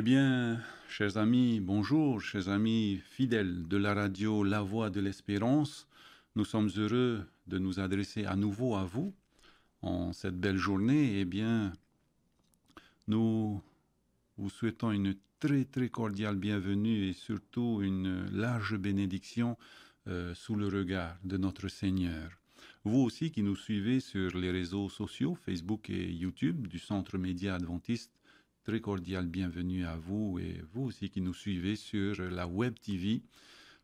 Eh bien, chers amis, bonjour, chers amis fidèles de la radio La Voix de l'Espérance. Nous sommes heureux de nous adresser à nouveau à vous en cette belle journée. Eh bien, nous vous souhaitons une très très cordiale bienvenue et surtout une large bénédiction euh, sous le regard de notre Seigneur. Vous aussi qui nous suivez sur les réseaux sociaux, Facebook et YouTube du Centre Média Adventiste cordial bienvenue à vous et vous aussi qui nous suivez sur la Web TV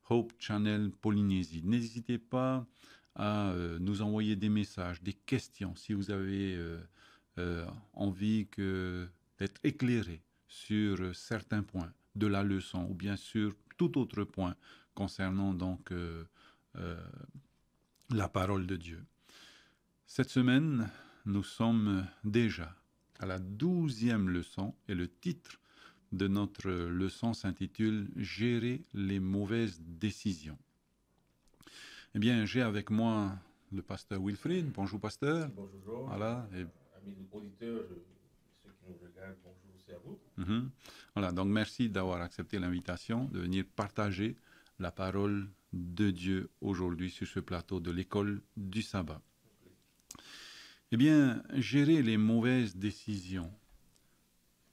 Hope Channel Polynésie. N'hésitez pas à euh, nous envoyer des messages, des questions si vous avez euh, euh, envie que, d'être éclairé sur certains points de la leçon ou bien sûr tout autre point concernant donc la parole de Dieu. Cette semaine, nous sommes déjà à la douzième leçon et le titre de notre leçon s'intitule Gérer les mauvaises décisions. Eh bien, j'ai avec moi le pasteur Wilfried. Bonjour pasteur. Bonjour. Voilà. Et... Amis auditeurs, ceux qui nous regardent, bonjour c'est à vous. Mhm. Voilà, donc merci d'avoir accepté l'invitation de venir partager la parole de Dieu aujourd'hui sur ce plateau de l'école du sabbat. Eh bien, gérer les mauvaises décisions.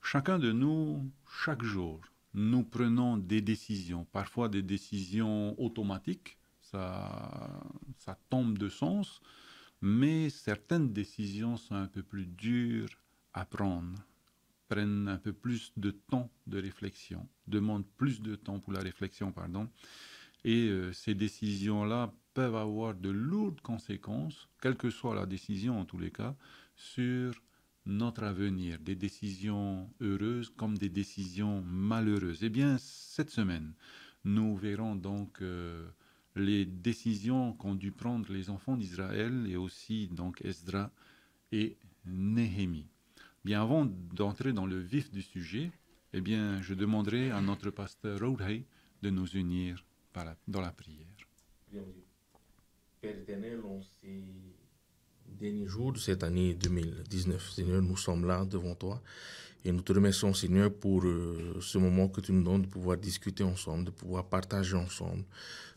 Chacun de nous, chaque jour, nous prenons des décisions, parfois des décisions automatiques, ça, ça tombe de sens, mais certaines décisions sont un peu plus dures à prendre, prennent un peu plus de temps de réflexion, demandent plus de temps pour la réflexion, pardon. Et euh, ces décisions-là peuvent avoir de lourdes conséquences, quelle que soit la décision en tous les cas, sur notre avenir, des décisions heureuses comme des décisions malheureuses. Eh bien, cette semaine, nous verrons donc euh, les décisions qu'ont dû prendre les enfants d'Israël et aussi donc Esdra et Néhémie. Bien avant d'entrer dans le vif du sujet, eh bien, je demanderai à notre pasteur Roudhey de nous unir par dans la prière. Bienvenue. Père éternel, en ces derniers jours de cette année 2019, Seigneur, nous sommes là devant toi et nous te remercions, Seigneur, pour euh, ce moment que tu nous donnes de pouvoir discuter ensemble, de pouvoir partager ensemble,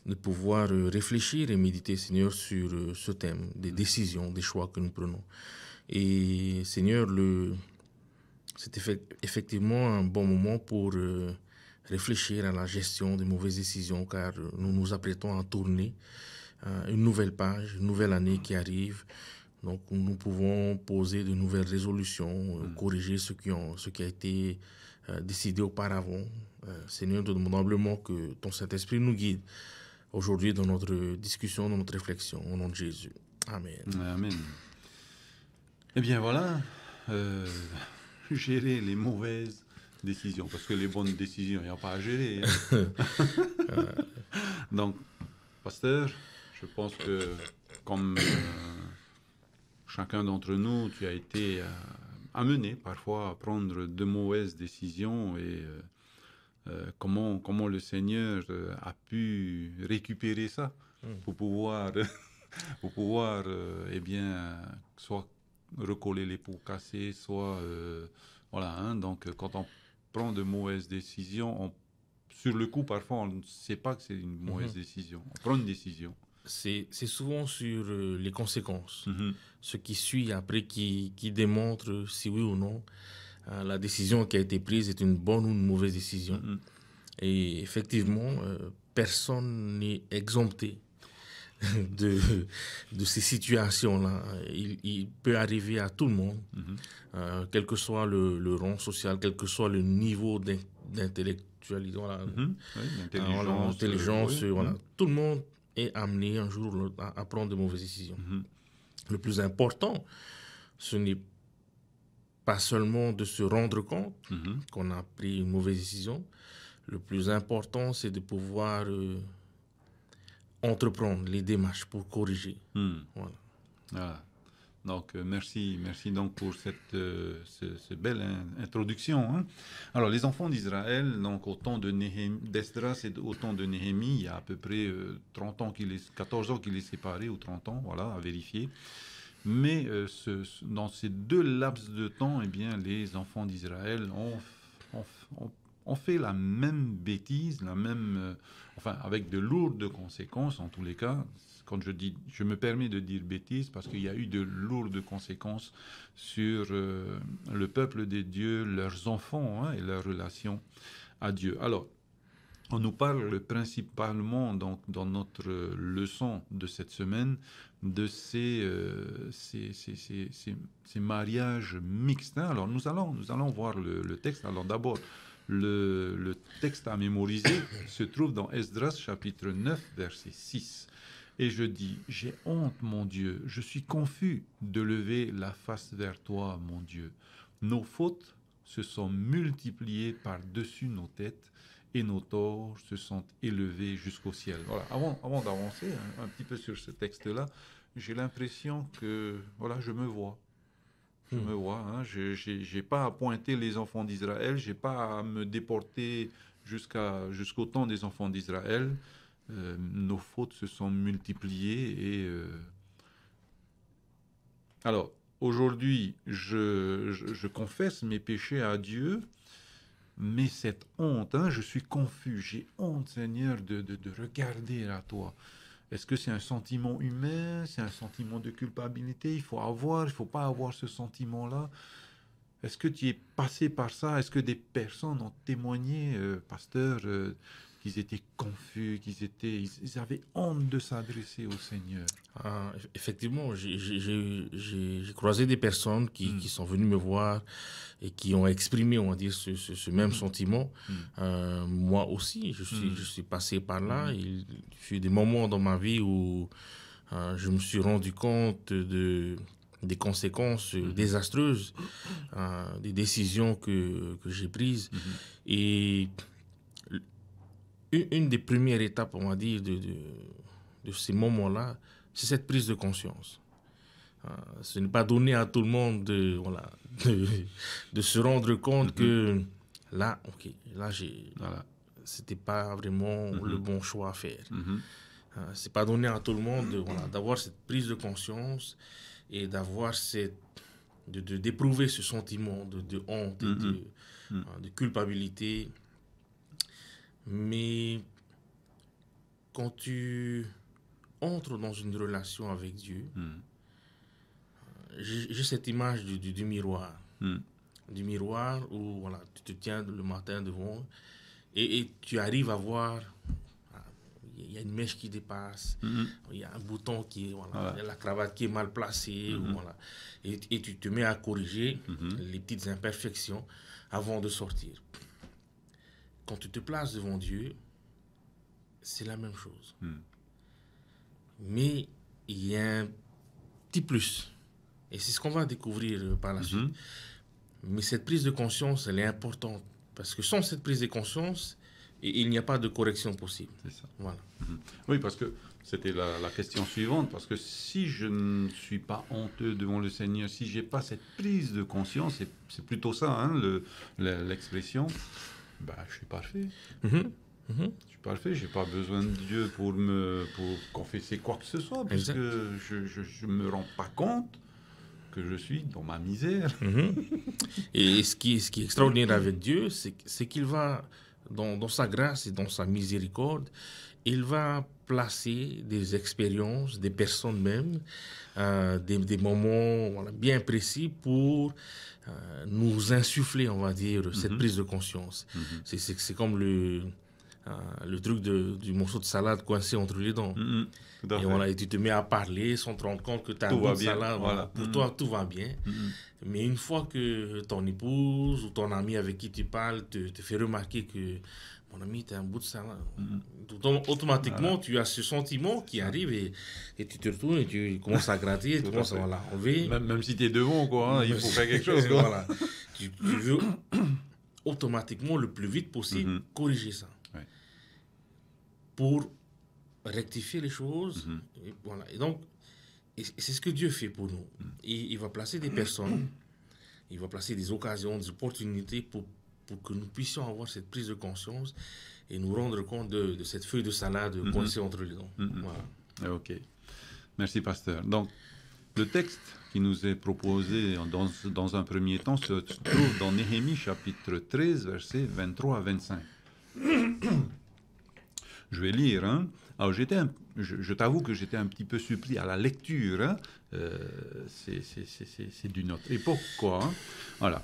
de pouvoir euh, réfléchir et méditer, Seigneur, sur euh, ce thème, des décisions, des choix que nous prenons. Et, Seigneur, le... c'est effectivement un bon moment pour réfléchir à la gestion des mauvaises décisions, car nous nous apprêtons à tourner euh, une nouvelle page, une nouvelle année qui arrive. Donc nous pouvons poser de nouvelles résolutions, euh, mm. corriger ce qui, ont, ce qui a été euh, décidé auparavant. Seigneur, nous demandons humblement que ton Saint-Esprit nous guide aujourd'hui dans notre discussion, dans notre réflexion, au nom de Jésus. Amen. Amen. Eh bien voilà, gérer les mauvaises décisions, parce que les bonnes décisions, il n'y a pas à gérer. Hein. Donc, pasteur. Je pense que, comme euh, chacun d'entre nous, tu as été euh, amené parfois à prendre de mauvaises décisions et euh, comment, comment le Seigneur a pu récupérer ça hmm. pour pouvoir, pour pouvoir eh bien, soit recoller les pots cassés, soit... voilà, hein. donc quand on prend de mauvaises décisions, sur le coup, parfois, on ne sait pas que c'est une mauvaise hmm. décision. On prend une décision c'est souvent sur euh, les conséquences, mm-hmm. ce qui suit après, qui, qui démontre si oui ou non hein, la décision qui a été prise est une bonne ou une mauvaise décision. Mm-hmm. Et effectivement, euh, personne n'est exempté de, de ces situations-là. Il, peut arriver à tout le monde, mm-hmm. hein, quel que soit le, rang social, quel que soit le niveau d'intellectualité, voilà. Tout le monde et amener un jour à, prendre de mauvaises décisions. Mhm. Le plus important, ce n'est pas seulement de se rendre compte mhm. qu'on a pris une mauvaise décision. Le plus important, c'est de pouvoir euh, entreprendre les démarches pour corriger. Hmm. Voilà. Ah. Donc, euh, merci, merci donc pour cette, euh, belle introduction. Hein. Alors, les enfants d'Israël, donc au temps de et au temps de Néhémie, il y a à peu près 30 euh, ans 14 ans qu'il est séparé, ou 30 ans, voilà, à vérifier. Mais ce, dans ces deux laps de temps, et eh bien, les enfants d'Israël ont, ont on fait la même bêtise, la même, euh, enfin, avec de lourdes conséquences en tous les cas. Quand je dis, je me permets de dire bêtise parce qu'il y a eu de lourdes conséquences sur euh, le peuple des dieux, leurs enfants hein, et leur relation à Dieu. Alors, on nous parle principalement donc dans notre leçon de cette semaine de ces, euh, ces, mariages mixtes. Hein. Alors nous allons, nous allons voir le texte. Alors d'abord, le, texte à mémoriser se trouve dans Esdras chapitre 9 verset 6. Et je dis, j'ai honte mon Dieu, je suis confus de lever la face vers toi mon Dieu. Nos fautes se sont multipliées par-dessus nos têtes et nos torts se sont élevés jusqu'au ciel. Voilà, avant, d'avancer un, hein, un, petit peu sur ce texte-là, j'ai l'impression que voilà, je me vois je hmm. me vois. Hein. Je n'ai pas à pointer les enfants d'Israël, je n'ai pas à me déporter jusqu'à, jusqu'au temps des enfants d'Israël. Euh, nos fautes se sont multipliées et. Euh, alors, aujourd'hui, je, je, confesse mes péchés à Dieu, mais cette honte, hein, je suis confus, j'ai honte, Seigneur, de regarder à toi. Est-ce que c'est un sentiment humain C'est un sentiment de culpabilité Il faut avoir, il faut pas avoir ce sentiment-là. Est-ce que tu es passé par ça Est-ce que des personnes ont témoigné, euh, pasteur, euh, qu'ils étaient confus, qu'ils étaient, ils avaient honte de s'adresser au Seigneur. Ah, effectivement, j'ai croisé des personnes hmm. qui, sont venues me voir et qui ont exprimé, on va dire, ce, même hmm. sentiment. Hmm. Euh, moi aussi, je suis, je suis passé par là. Il y a eu des moments dans ma vie où euh, je me suis rendu compte de, des conséquences désastreuses, euh, des décisions que, j'ai prises. Et une, des premières étapes, on va dire, de, de, ces moments-là, c'est cette prise de conscience. Euh, ce n'est pas donné à tout le monde de, voilà, de, se rendre compte mm-hmm. que là, ok, là, c'était pas vraiment mm-hmm. le bon choix à faire. Mm-hmm. Euh, c'est pas donné à tout le monde d'avoir cette prise de conscience et d'avoir cette de d'éprouver ce sentiment de, honte euh, de, culpabilité mais quand tu entres dans une relation avec Dieu, hmm. euh, j'ai cette image du, miroir. Hmm. Du miroir où voilà, tu te tiens le matin devant et, tu arrives à voir. Ah, il y a une mèche qui dépasse, hmm. il y a un bouton qui est, la cravate qui est mal placée, et, tu te mets à corriger les petites imperfections avant de sortir quand tu te places devant Dieu, c'est la même chose. Hmm. Mais il y a un petit plus. Et c'est ce qu'on va découvrir euh, par la hmm. suite. Mais cette prise de conscience, elle est importante. Parce que sans cette prise de conscience, il n'y a pas de correction possible. Ça. Voilà. Hmm. Oui, parce que c'était la, question suivante. Parce que si je ne suis pas honteux devant le Seigneur, si j'ai pas cette prise de conscience, c'est plutôt ça, hein, l'expression. Bah, je suis parfait. Mhm. Je mhm. suis parfait, j'ai pas besoin de Dieu pour me pour confesser quoi que ce soit, parce que je, ne me rends pas compte que je suis dans ma misère. Mhm. Et ce qui, ce qui est extraordinaire avec Dieu, c'est qu'il va dans, dans, sa grâce et dans sa miséricorde, il va placer des expériences, des personnes même, euh, des, moments bien précis pour euh, nous insuffler, on va dire, cette mhm. prise de conscience. Mhm. C'est comme le, euh, truc du morceau de salade coincé entre les dents. Mhm. et, tu te mets à parler sans te rendre compte que tu as une salade. Voilà. Pour toi, tout va bien. Mais une fois que ton épouse ou ton ami avec qui tu parles te fait remarquer que mon ami, t'es un bout de salade. automatiquement, tu as ce sentiment qui arrive et, tu te retournes et tu commences à gratter, tu commences à enlever. Même, même si es devant, quoi, hein, il faut faire quelque chose. tu, veux automatiquement, le plus vite possible, mm-hmm. corriger ça. Pour rectifier les choses. Mm-hmm. et voilà. Et donc, c'est ce que Dieu fait pour nous. Mm. il va placer des personnes, il va placer des occasions, des opportunités pour pour que nous puissions avoir cette prise de conscience et nous rendre compte de, cette feuille de salade mm-hmm. coincée entre les dents. Mm-hmm. Ah, ok. Merci, pasteur. Donc, le texte qui nous est proposé dans, dans, un premier temps se trouve dans Néhémie chapitre 13, versets 23 à 25. Je vais lire. Hein. Alors, j'étais je, t'avoue que j'étais un petit peu surpris à la lecture. Hein. Euh, c'est d'une autre Et pourquoi hein. Voilà.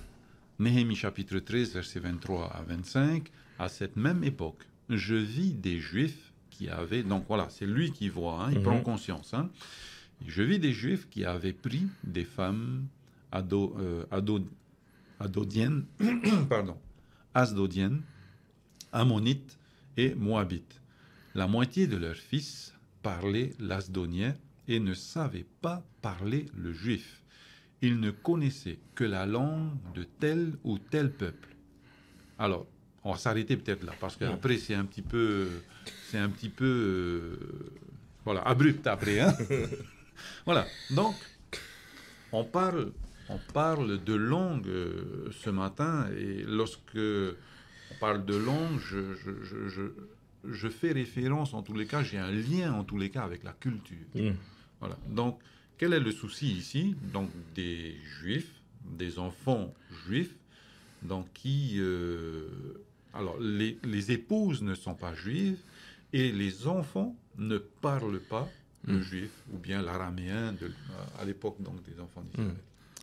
Néhémie chapitre 13, versets 23 à 25, à cette même époque, je vis des juifs qui avaient, donc voilà, c'est lui qui voit, hein, il prend mhm. conscience, hein. je vis des juifs qui avaient pris des femmes euh, adodiennes, pardon, asdodiennes, ammonites et moabites. La moitié de leurs fils parlaient l'asdonien et ne savaient pas parler le juif il ne connaissait que la langue de tel ou tel peuple. Alors, on va s'arrêter peut-être là, parce qu'après, c'est un petit peu. C'est un petit peu. Euh, voilà, abrupt après. Hein voilà. Donc, on parle, on parle de langue euh, ce matin, et lorsque on parle de langue, je, fais référence, en tous les cas, j'ai un lien, en tous les cas, avec la culture. Mm. Voilà. Donc, quel est le souci ici Donc des juifs, des enfants juifs, donc qui... Euh, alors les, les, épouses ne sont pas juives et les enfants ne parlent pas le hmm. juif ou bien l'araméen de, à l'époque donc des enfants hmm.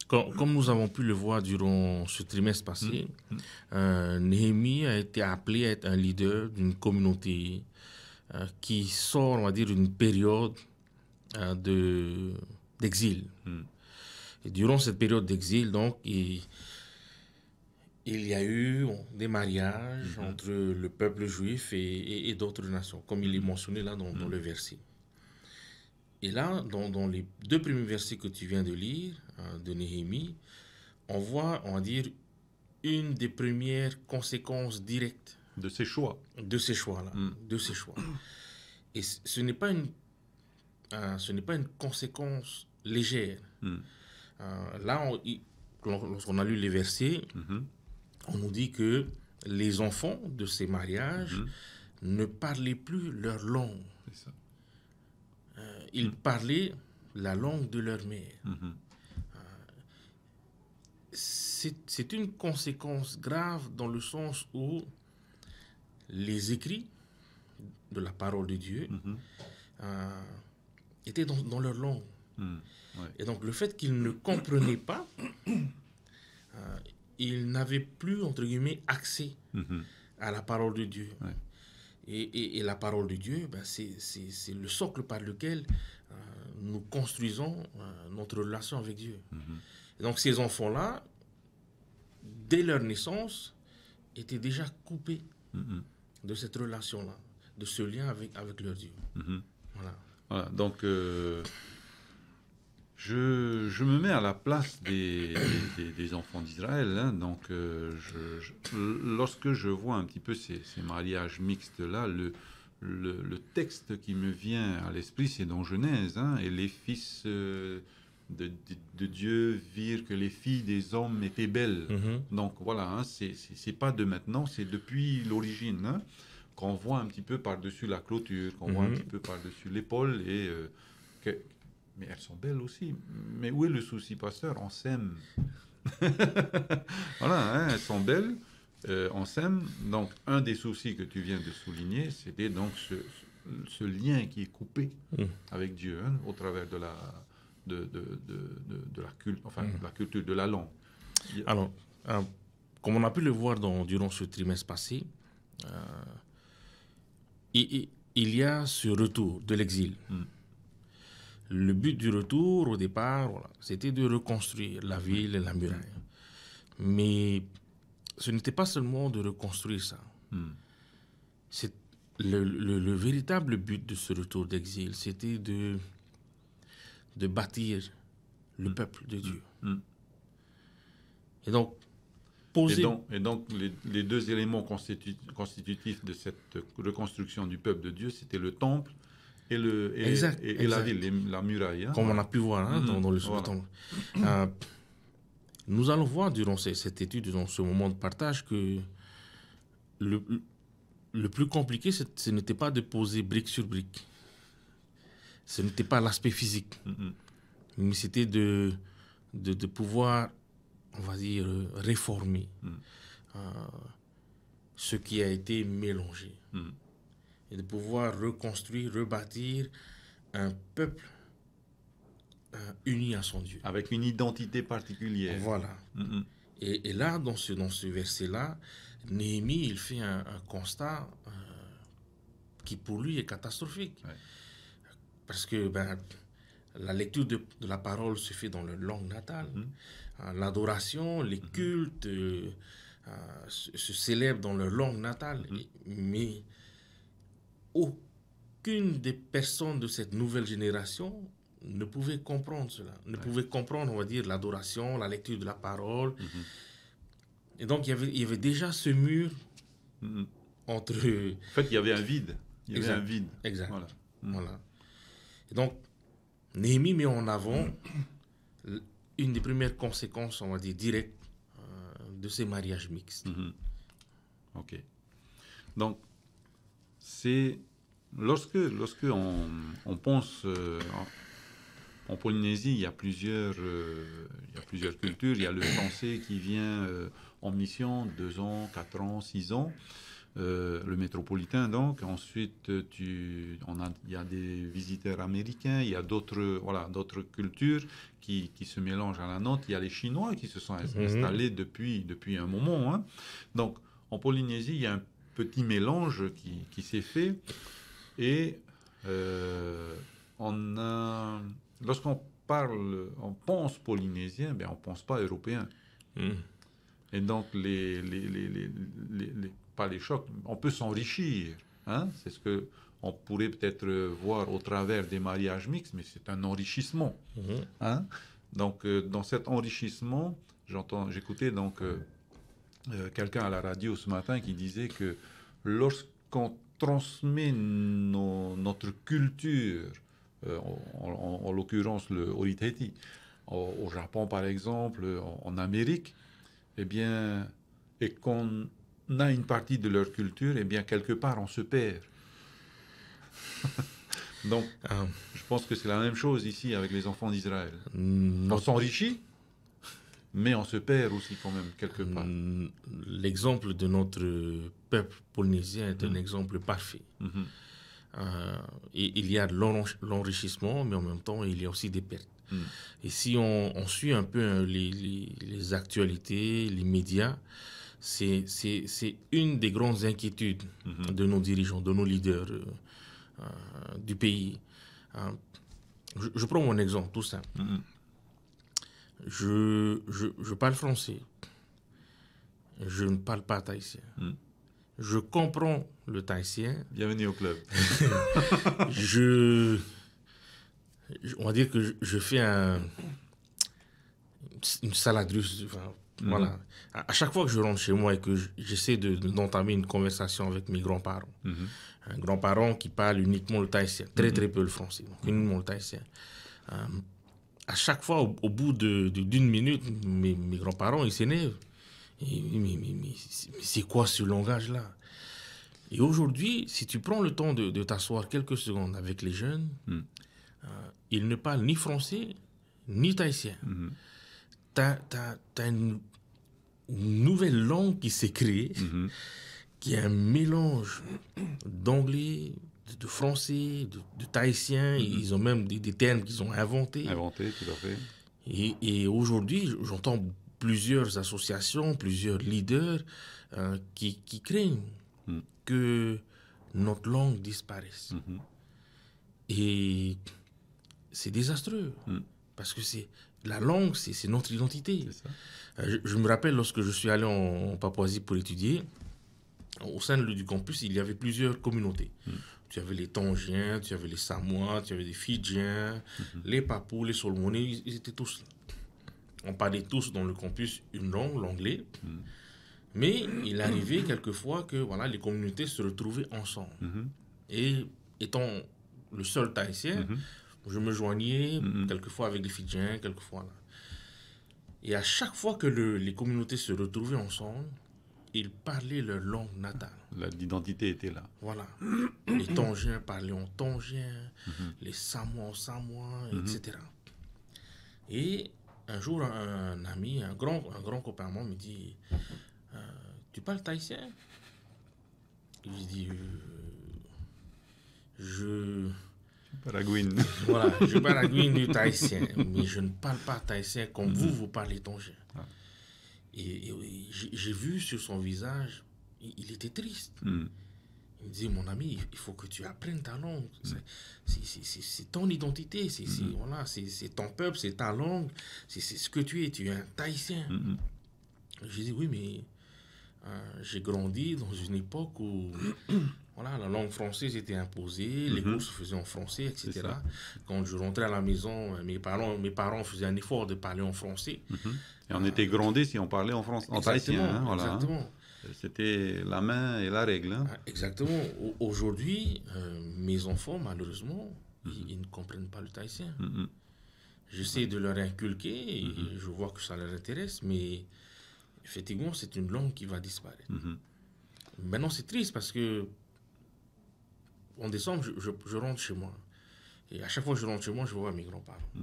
d'Israël. Comme, nous avons pu le voir durant ce trimestre passé, hmm. Euh, Néhémie a été appelé à être un leader d'une communauté euh, qui sort, on va dire, d'une période de d'exil. Hmm. Et durant cette période d'exil, donc, il, il, y a eu des mariages hmm. entre le peuple juif et, d'autres nations, comme il est hmm. mentionné là dans, le verset. Et là, dans, les deux premiers versets que tu viens de lire, hein, de Néhémie, on voit, on va dire, une des premières conséquences directes. De ces choix. De ces choix-là. De ces choix. Et ce n'est pas une, hein, ce n'est pas une conséquence légère. Hmm. Euh, là, lorsqu'on a lu les versets, hmm. on nous dit que les enfants de ces mariages hmm. ne parlaient plus leur langue. Euh, ils parlaient la langue de leur mère. Euh, c'est une conséquence grave dans le sens où les écrits de la parole de Dieu étaient dans leur langue. Mm, et donc le fait qu'ils ne comprenaient pas, euh, ils n'avaient plus, entre guillemets, accès mm-hmm. à la parole de Dieu. Et, la parole de Dieu, bah, c'est le socle par lequel euh, nous construisons euh, notre relation avec Dieu. Mm-hmm. donc ces enfants-là, dès leur naissance, étaient déjà coupés mm-hmm. de cette relation-là, de ce lien avec, avec leur Dieu. Voilà. voilà. Donc, je, me mets à la place des, des, enfants d'Israël. Hein, donc, euh, lorsque je vois un petit peu ces, mariages mixtes-là, le, le, texte qui me vient à l'esprit, c'est dans Genèse. Hein, et les fils euh, de, Dieu virent que les filles des hommes étaient belles. Mm-hmm. Donc, voilà, hein, c'est pas de maintenant, c'est depuis l'origine. Hein, qu'on voit un petit peu par-dessus la clôture, qu'on voit un mm-hmm. petit peu par-dessus l'épaule et. Euh, mais elles sont belles aussi. Mais où est le souci, pasteur On s'aime. voilà, hein, elles sont belles. Euh, on s'aime. Donc, un des soucis que tu viens de souligner, c'était donc ce, lien qui est coupé mm. avec Dieu hein, au travers de la, de, de, de, de la, culte, enfin, mm. la culture, de la langue. Alors, euh, comme on a pu le voir durant ce trimestre passé, euh, il, y a ce retour de l'exil. Mm. Le but du retour, au départ, c'était de reconstruire la ville et la muraille. Mais ce n'était pas seulement de reconstruire ça. Hmm. C'est le, véritable but de ce retour d'exil, c'était de, de bâtir le hmm. peuple de Dieu. Hmm. Et donc, poser... Et donc, les, deux éléments constitutifs de cette reconstruction du peuple de Dieu, c'était le temple et, le, et, et, la ville, la muraille. Hein. Comme on a pu voir hein, mhm. dans, le voilà. euh, nous allons voir durant cette étude, dans ce moment de partage, que le, le plus compliqué, ce n'était pas de poser brique sur brique. Ce n'était pas l'aspect physique. Mhm. Mais c'était de, de, pouvoir, on va dire, réformer mhm. euh, ce qui a été mélangé et de pouvoir reconstruire, rebâtir un peuple euh, uni à son Dieu. Avec une identité particulière. Voilà. Mm, mm. et, là, dans ce, dans ce verset-là, Néhémie, il fait un, constat euh, qui pour lui est catastrophique. Parce que ben, la lecture de, la parole se fait dans leur langue natale. Mm. Ah, l'adoration, les mm-hmm. cultes euh, se, se, célèbrent dans leur langue natale. Mm-hmm. Mais aucune des personnes de cette nouvelle génération ne pouvait comprendre cela, ne pouvait comprendre, on va dire, l'adoration, la lecture de la parole. Mm-hmm. Et donc, il y, avait, il y avait déjà ce mur mm-hmm. entre... En fait, il y avait un vide. Il y avait un vide. Exact. Voilà. Mm. donc, Néhémie met en avant mm. une des premières conséquences, on va dire, directes euh, de ces mariages mixtes. Mm-hmm. Ok. Donc, c'est lorsque, lorsque on, pense euh, en, Polynésie, il y, a plusieurs, euh, plusieurs cultures. Il y a le français qui vient euh, en mission, deux ans, quatre ans, six ans. le métropolitain, donc. Ensuite, tu, on il y a des visiteurs américains, il y a d'autres voilà, cultures qui, se mélangent à la nôtre. Il y a les Chinois qui se sont mhm. installés depuis, depuis un moment. Hein. Donc, en Polynésie, il y a un petit mélange qui, s'est fait. Et euh, on lorsqu'on parle, on pense polynésien, mais ben, on pense pas européen. Hmm. Et donc, les, pas les chocs, on peut s'enrichir. Hein? C'est ce que on pourrait peut-être voir au travers des mariages mixtes, mais c'est un enrichissement. Hmm. Hein. Donc, euh, dans cet enrichissement, j'entends, j'écoutais donc euh, euh, quelqu'un à la radio ce matin qui disait que lorsqu'on transmet notre culture, euh, en, l'occurrence le Oriteti, au, au, Japon par exemple, en, Amérique, eh bien, et qu'on a une partie de leur culture, eh bien, quelque part, on se perd. Donc, ah. je pense que c'est la même chose ici avec les enfants d'Israël. Mm, on s'enrichit, mais on se perd aussi quand même quelque part. Mm, l'exemple de notre peuple polynésien est un mm. exemple parfait. Mm-hmm. Euh, il y a l'enrichissement, mais en même temps, il y a aussi des pertes. Mm. Et si on, suit un peu hein, les, actualités, les médias, c'est une des grandes inquiétudes mm-hmm. de nos dirigeants, de nos leaders euh, euh, du pays. Je, je, prends mon exemple tout simple. Mm-hmm. Je, je, je, parle français. Je ne parle pas thaïsien. Hmm. Je comprends le thaïsien. Bienvenue au club. je, on va dire que je, fais un, une salade russe. Hmm. Voilà. À, chaque fois que je rentre chez moi et que j'essaie d'entamer une conversation avec mes grands-parents, hmm. un grand-parent qui parle uniquement le thaïsien, très très peu le français, uniquement le thaïsien. Euh, à chaque fois, au, bout d'une de, minute, mes, grands-parents, ils s'énervent. Mais, c'est quoi ce langage-là Et aujourd'hui, si tu prends le temps de, t'asseoir quelques secondes avec les jeunes, hmm. euh, ils ne parlent ni français, ni thaïsien. Hmm. T'as une, nouvelle langue qui s'est créée, hmm. qui est un mélange d'anglais, de, Français, de, de mhm. Ils ont même des, termes qu'ils ont inventés. Inventés, tout à fait. Et, aujourd'hui, j'entends plusieurs associations, plusieurs leaders euh, qui, craignent mhm. que notre langue disparaisse. Mhm. Et c'est désastreux, parce que c'est la langue, c'est notre identité. Euh, je, me rappelle lorsque je suis allé en, Papouasie pour étudier, au sein du campus, il y avait plusieurs communautés tu avais les Tongiens, tu avais les Samoas, tu avais les Fidjiens, mhm. les Papous, les Solmonais, ils, étaient tous là. On parlait tous dans le campus une langue, l'anglais. Mhm. Mais il arrivait quelquefois que voilà, les communautés se retrouvaient ensemble. Mhm. Et étant le seul Tahitien, je me joignais quelquefois avec les Fidjiens, quelquefois là. Et à chaque fois que les communautés se retrouvaient ensemble, ils parlaient leur langue natale. L'identité était là. Voilà. les Tongiens parlaient en Tongien, mhm. les Samois en Samois, etc. Mhm. Et un jour, un, ami, un grand, un grand copain à moi me dit euh, Tu parles thaïsien euh, Je dis Je. Paraguine. Voilà, je parle du thaïsien, mais je ne parle pas thaïsien comme vous, mhm. vous parlez tongien. Ah. Et, j'ai vu sur son visage, il, était triste. Hmm. Il me dit, mon ami, il faut que tu apprennes ta langue. Hmm. C'est ton identité, hmm. c'est c'est ton peuple, c'est ta langue, c'est ce que tu es, tu es un Tahitien. J'ai dit, oui, mais euh, j'ai grandi dans une époque où voilà, la langue française était imposée, les cours se faisaient en français, etc. Quand je rentrais à la maison, euh, mes parents, mes parents faisaient un effort de parler en français. Et on était grondé si on parlait en français, en thaïsien. Hein, hein. C'était la main et la règle. Hein. Ah, exactement. Aujourd'hui, euh, mes enfants, malheureusement, mm-hmm. ils, ne comprennent pas le thaïsien. Mm-hmm. J'essaie de leur inculquer mm-hmm. je vois que ça leur intéresse, mais effectivement, c'est une langue qui va disparaître. Maintenant, c'est triste parce que en décembre, je, rentre chez moi. Et à chaque fois que je rentre chez moi, je vois mes grands-parents. Mm.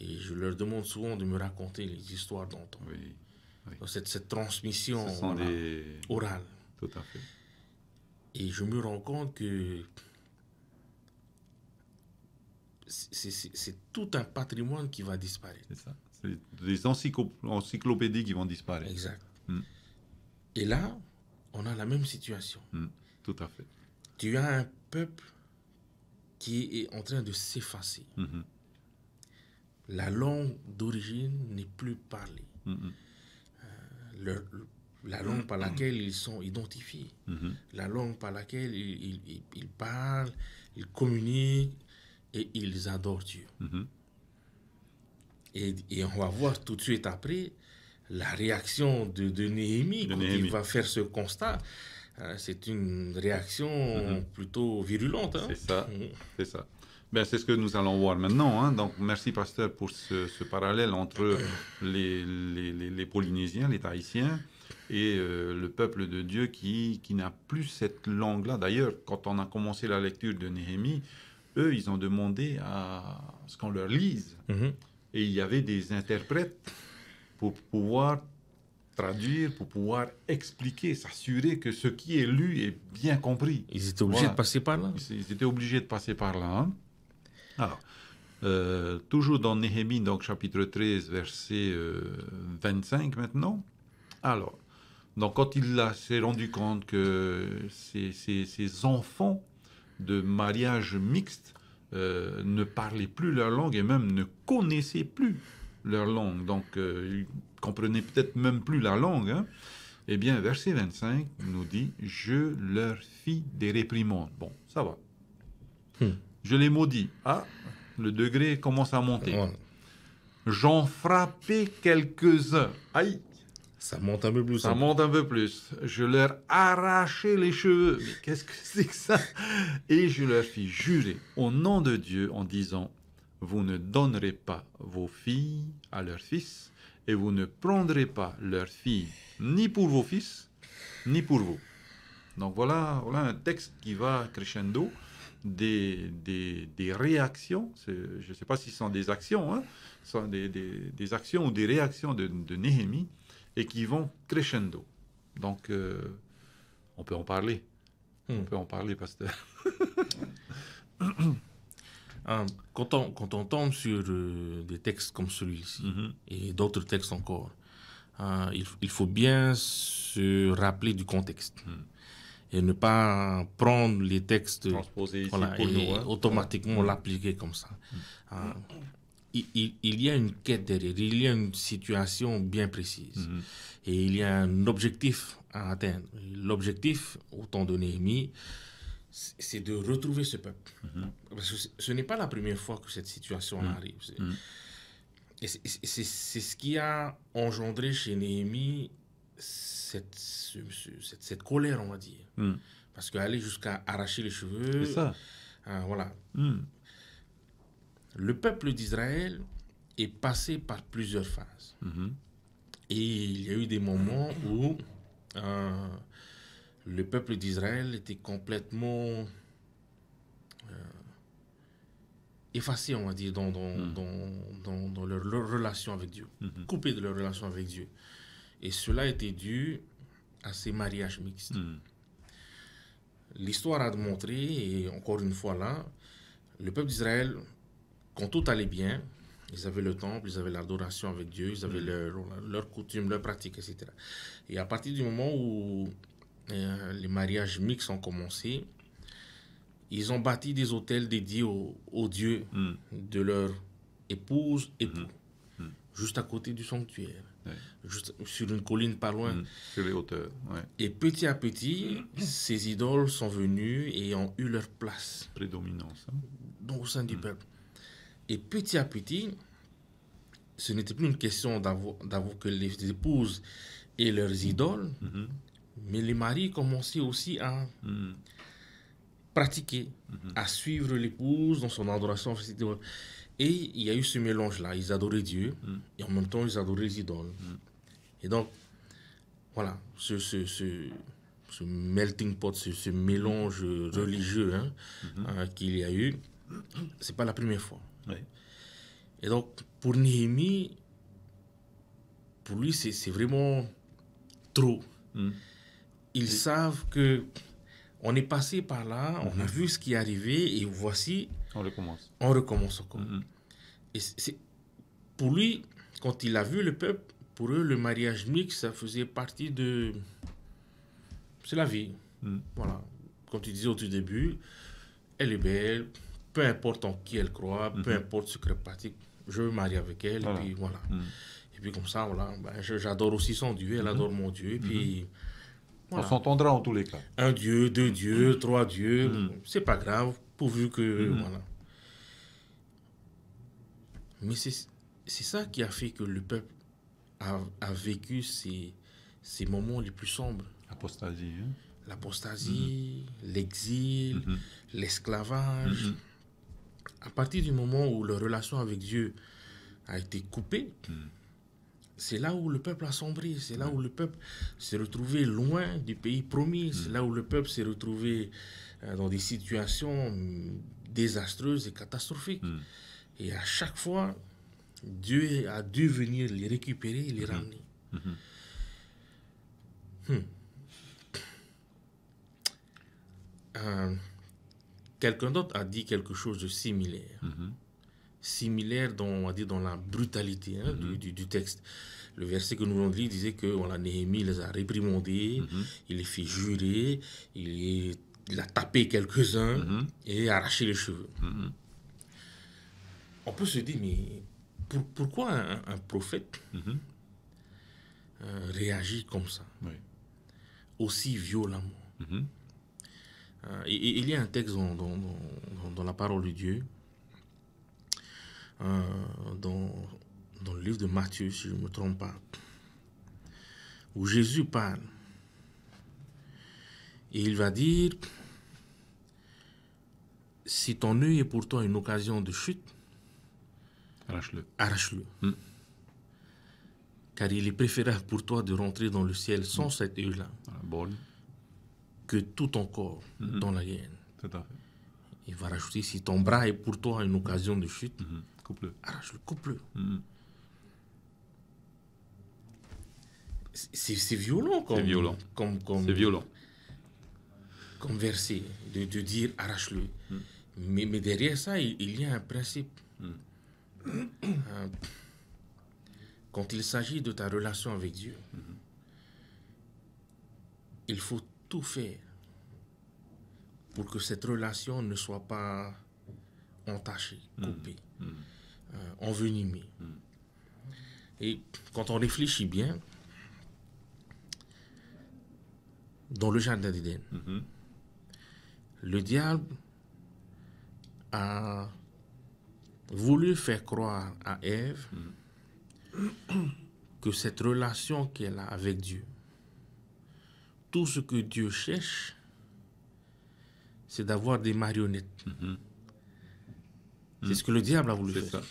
Et je leur demande souvent de me raconter les histoires d'antan. Oui, Cette, transmission orale. Tout à fait. Et je me rends compte que c'est tout un patrimoine qui va disparaître. C'est ça. C'est des encyclopédies qui vont disparaître. Exact. Hmm. Et là, on a la même situation. Hmm. Tout à fait. Tu as un peuple qui est en train de s'effacer. Mhm la langue d'origine n'est plus parlée. Euh, la langue par laquelle ils sont identifiés, mm-hmm. la langue par laquelle ils, parlent, ils communiquent et ils adorent Dieu. Mm-hmm. et, on va voir tout de suite après la réaction de, Néhémie quand il va faire ce constat. Euh, c'est une réaction mm-hmm. plutôt virulente. Hein. C'est ça, c'est ça. Ben, c'est ce que nous allons voir maintenant. Hein. Donc, merci, pasteur, pour ce, parallèle entre les, Polynésiens, les Tahitiens, et euh, le peuple de Dieu qui, qui n'a plus cette langue-là. D'ailleurs, quand on a commencé la lecture de Néhémie, eux, ils ont demandé à ce qu'on leur lise. Mhm. Et il y avait des interprètes pour pouvoir traduire, pour pouvoir expliquer, s'assurer que ce qui est lu est bien compris. Ils étaient obligés de passer par là Ils étaient obligés de passer par là. Hein. Alors, ah. euh, toujours dans Néhémie, donc chapitre 13, verset 25 euh, maintenant. Alors, donc quand il s'est rendu compte que ces enfants de mariage mixte euh, ne parlaient plus leur langue et même ne connaissaient plus leur langue, donc ils comprenaient peut-être même plus la langue, hein. eh bien, verset 25 nous dit, je leur fis des réprimandes. Bon, ça va. Hmm. Je les maudis. Ah, le degré commence à monter. J'en frappais quelques-uns. Aïe Ça monte un peu plus. Ça hein. monte un peu plus. Je leur arrachais les cheveux. Mais qu'est-ce que c'est que ça Et je leur fis jurer au nom de Dieu en disant, vous ne donnerez pas vos filles à leurs fils, et vous ne prendrez pas leurs filles ni pour vos fils, ni pour vous. Donc voilà, voilà un texte qui va crescendo des, des, réactions, je ne sais pas si ce sont des actions, hein, sont des, actions ou des réactions de, Néhémie, et qui vont crescendo. Donc, euh, on peut en parler. On hmm. peut en parler, pasteur. Euh, quand, on, quand on tombe sur euh, des textes comme celui-ci mhm. et d'autres textes encore, il, faut bien se rappeler du contexte. Hmm et ne pas prendre les textes et hein. automatiquement l'appliquer comme ça. Mm. Ah, il, il, il, y a une quête derrière, il y a une situation bien précise mm-hmm. et il y a un objectif à atteindre. L'objectif, autant de Néhémie, c'est de retrouver ce peuple. Mm-hmm. Parce que ce n'est pas la première fois que cette situation mm. arrive. Mm. Et c'est ce qui a engendré chez Néhémie cette, cette, colère, on va dire. Hmm. parce Parce qu'aller jusqu'à arracher les cheveux. Ça. Euh, voilà. Hmm. Le peuple d'Israël est passé par plusieurs phases. Mhm. Et il y a eu des moments où euh, le peuple d'Israël était complètement euh, effacé on va dire, dans, dans, hmm. dans, dans leur, relation avec Dieu, mhm. coupé de leur relation avec Dieu. Et cela était dû à ces mariages mixtes. Hmm. L'histoire a montré, et encore une fois là, le peuple d'Israël, quand tout allait bien, ils avaient le temple, ils avaient l'adoration avec Dieu, ils avaient leurs hmm. leur coutumes, leurs pratiques, etc. Et à partir du moment où euh, les mariages mixtes ont commencé, ils ont bâti des hôtels dédiés aux au dieux hmm. de leur épouse, époux, juste à côté du sanctuaire juste sur une colline pas loin. Mm. sur les hauteurs, Et petit à petit, ces idoles sont venues et ont eu leur place. Prédominance. Hein. Donc, au sein du mm. peuple. Et petit à petit, ce n'était plus une question d'avoir que les épouses et leurs idoles, mm-hmm. mais les maris commençaient aussi à mm. pratiquer, mm-hmm. à suivre l'épouse dans son adoration. Et il y a eu ce mélange-là. Ils adoraient Dieu mm. et en même temps, ils adoraient les idoles. Mm. Et donc, voilà, ce, ce, ce, melting pot, ce, mélange religieux hein, mm-hmm. euh, qu'il y a eu, c'est pas la première fois. Et donc, pour Néhémie, pour lui, c'est vraiment trop. Mm. Ils savent que on est passé par là, on a mm-hmm. vu ce qui est arrivé et voici on recommence. On recommence encore. Mm-hmm. Et c'est pour lui, quand il a vu le peuple, pour eux, le mariage mixte, ça faisait partie de. C'est la vie. Mm. Voilà. Quand tu disais au tout début, elle est belle, peu importe en qui elle croit, mm-hmm. peu importe ce qu'elle pratique, je veux marier avec elle, et puis voilà. Mm. Et puis comme ça, voilà, ben, j'adore aussi son Dieu, elle mm-hmm. adore mon Dieu, et puis. On s'entendra en tous les cas. Un Dieu, deux dieux, mm. trois dieux, c'est pas grave pourvu que. Mhm. Voilà. Mais c'est ça qui a fait que le peuple a, a vécu ces, ces moments les plus sombres. L'apostasie. Hein. L'apostasie, mhm. l'exil, mhm. l'esclavage. À partir du moment où leur relation avec Dieu a été coupée, c'est là où le peuple a sombré, c'est là où le peuple s'est retrouvé loin du pays promis, c'est là où le peuple s'est retrouvé euh, dans des situations désastreuses et catastrophiques. Hmm. Et à chaque fois, Dieu a dû venir les récupérer et les hmm. ramener. Hmm. Euh, quelqu'un d'autre a dit quelque chose de similaire. Similaire dans, on va dire, dans la brutalité hein, du, texte. Le verset que nous venons de lire disait que voilà, Néhémie les a réprimandés, il les fait jurer, il les il a tapé quelques-uns mhm. et arraché les cheveux. Mhm. On peut se dire, mais pourquoi un, prophète mhm. euh, réagit comme ça, aussi violemment euh, Il y a un texte dans, la parole de Dieu, euh, dans, dans le livre de Matthieu, si je ne me trompe pas, où Jésus parle. Et il va dire, si ton œil est pour toi une occasion de chute, arrache-le. Arrache-le. Hmm. Car il est préférable pour toi de rentrer dans le ciel sans cette hmm. cet œil-là que tout ton corps hmm. dans la hyène. Il va rajouter si ton bras est pour toi une occasion de chute, coupe-le. Arrache-le, coupe-le. C'est violent comme. C'est violent. Comme, comme, violent. verset, de, de dire arrache-le. Mais, derrière ça, il, y a un principe. Hmm. Euh, quand il s'agit de ta relation avec Dieu, hmm. il faut tout faire pour que cette relation ne soit pas entachée, hmm. coupée, euh, envenimée. Et quand on réfléchit bien, dans le jardin d'Éden, le diable a voulu faire croire à Ève mm. que cette relation qu'elle a avec Dieu, tout ce que Dieu cherche, c'est d'avoir des marionnettes. Mm-hmm. Mm. C'est ce que le diable a voulu faire.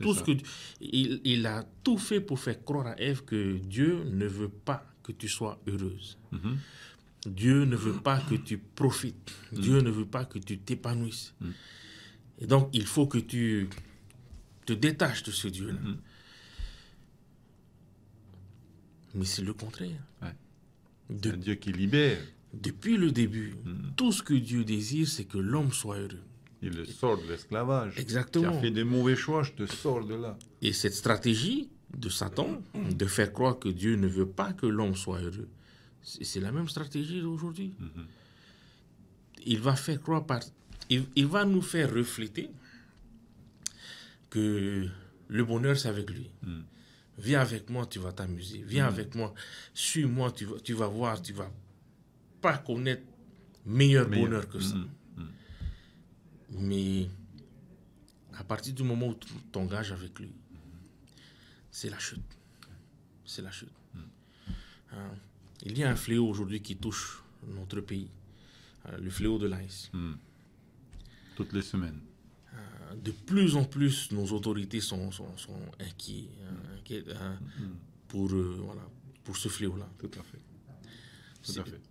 Tout ce il, a tout fait pour faire croire à Ève que Dieu ne veut pas que tu sois heureuse. Mm-hmm. Dieu ne veut pas que tu profites. Mm. Dieu ne veut pas que tu t'épanouisses. Et donc, il faut que tu te détaches de ce Dieu-là. Mm-hmm. Mais c'est le contraire. Un Dieu qui libère. Depuis le début, mm-hmm. tout ce que Dieu désire, c'est que l'homme soit heureux. Il le sort de l'esclavage. Exactement. Tu as fait des mauvais choix, je te sors de là. Et cette stratégie de Satan, de faire croire que Dieu ne veut pas que l'homme soit heureux, c'est la même stratégie d'aujourd'hui. Mm-hmm. Il va faire croire par il, va nous faire refléter que le bonheur, c'est avec lui. Hmm. Viens avec moi, tu vas t'amuser. Viens hmm. avec moi, suis-moi, tu vas, tu vas voir, tu vas pas connaître meilleur, bonheur que ça. Hmm. Mais à partir du moment où tu t'engages avec lui, c'est la chute. C'est la chute. Hein? Il y a un fléau aujourd'hui qui touche notre pays, hein, le fléau de l'ice. Toutes les semaines. Euh, de plus en plus, nos autorités sont, sont, inquiets, hein, hein, mm, mm. pour, euh, voilà, pour ce fléau-là. Tout à fait.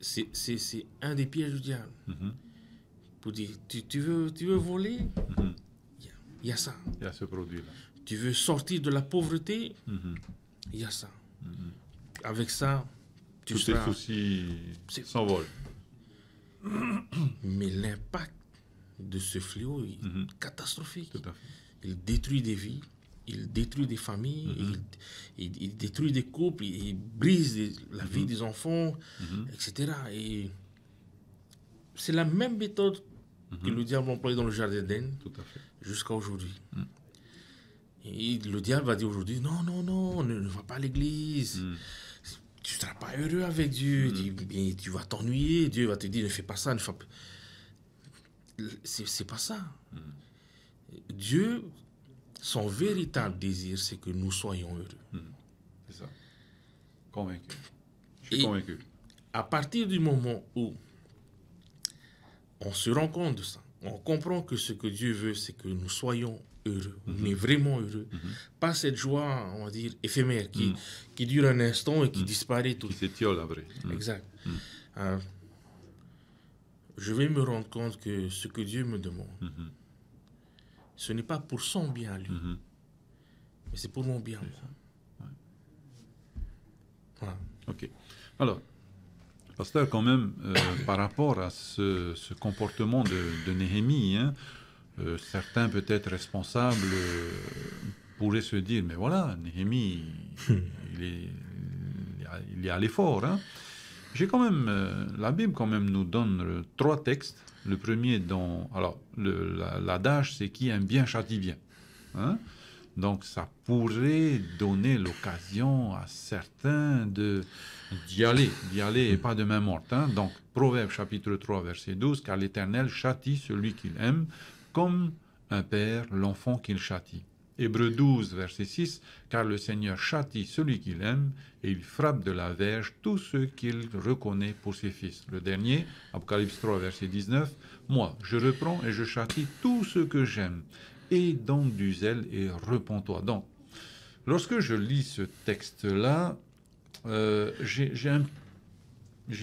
C'est un des pièges du diable. Mm -hmm. Pour dire, tu, veux, tu veux voler -hmm. Il y, a ça. Il y a ce produit-là. Tu veux sortir de la pauvreté -hmm. Il y a ça. Avec ça, tu Tous seras... tes soucis Mais l'impact de ce fléau mhm. catastrophique. Il détruit des vies, il détruit des familles, mhm. il, détruit des couples, il, brise la vie mhm. des enfants, etc. Et c'est la même méthode que le diable employait dans le jardin d'Éden jusqu'à aujourd'hui. Et le diable va dire aujourd'hui, non, non, non, ne, va pas à l'église tu ne seras pas heureux avec Dieu. Tu, tu vas t'ennuyer. Dieu va te dire ne fais pas ça. Ne fais pas... C'est pas ça. Dieu, son véritable désir, c'est que nous soyons heureux. Hmm. C'est ça. Convaincu. Je suis convaincu. À partir du moment où on se rend compte de ça, on comprend que ce que Dieu veut, c'est que nous soyons heureux, mais mhm. vraiment heureux. Mhm. Pas cette joie, on va dire, éphémère, qui, hmm. qui dure un instant et qui hmm. disparaît tout. Qui s'étiole après. Exact. Euh, je vais me rendre compte que ce que Dieu me demande, mhm. ce n'est pas pour son bien lui, mhm. mais c'est pour mon bien. Ouais. Voilà. OK. Alors, pasteur, quand même, euh, par rapport à ce, comportement de, de Néhémie, hein, euh, certains peut-être responsables euh, pourraient se dire, mais voilà, Néhémie, il, est, il à l'effort. Hein. J'ai quand même, euh, la Bible quand même nous donne trois textes. Le premier dont, alors, l'adage, c'est qui aime bien châtie bien. Hein. Donc ça pourrait donner l'occasion à certains de d'y aller, d'y aller et pas de main morte. Hein. Donc Proverbe chapitre 3 verset 12, car l'Éternel châtie celui qu'il aime comme un père l'enfant qu'il châtie. Hébreu 12, verset 6, Car le Seigneur châtie celui qu'il aime, et il frappe de la verge tous ceux qu'il reconnaît pour ses fils. Le dernier, Apocalypse 3, verset 19, Moi, je reprends et je châtie tous ceux que j'aime, et donc du zèle, et repends toi Donc, lorsque je lis ce texte-là, euh, j'ai un,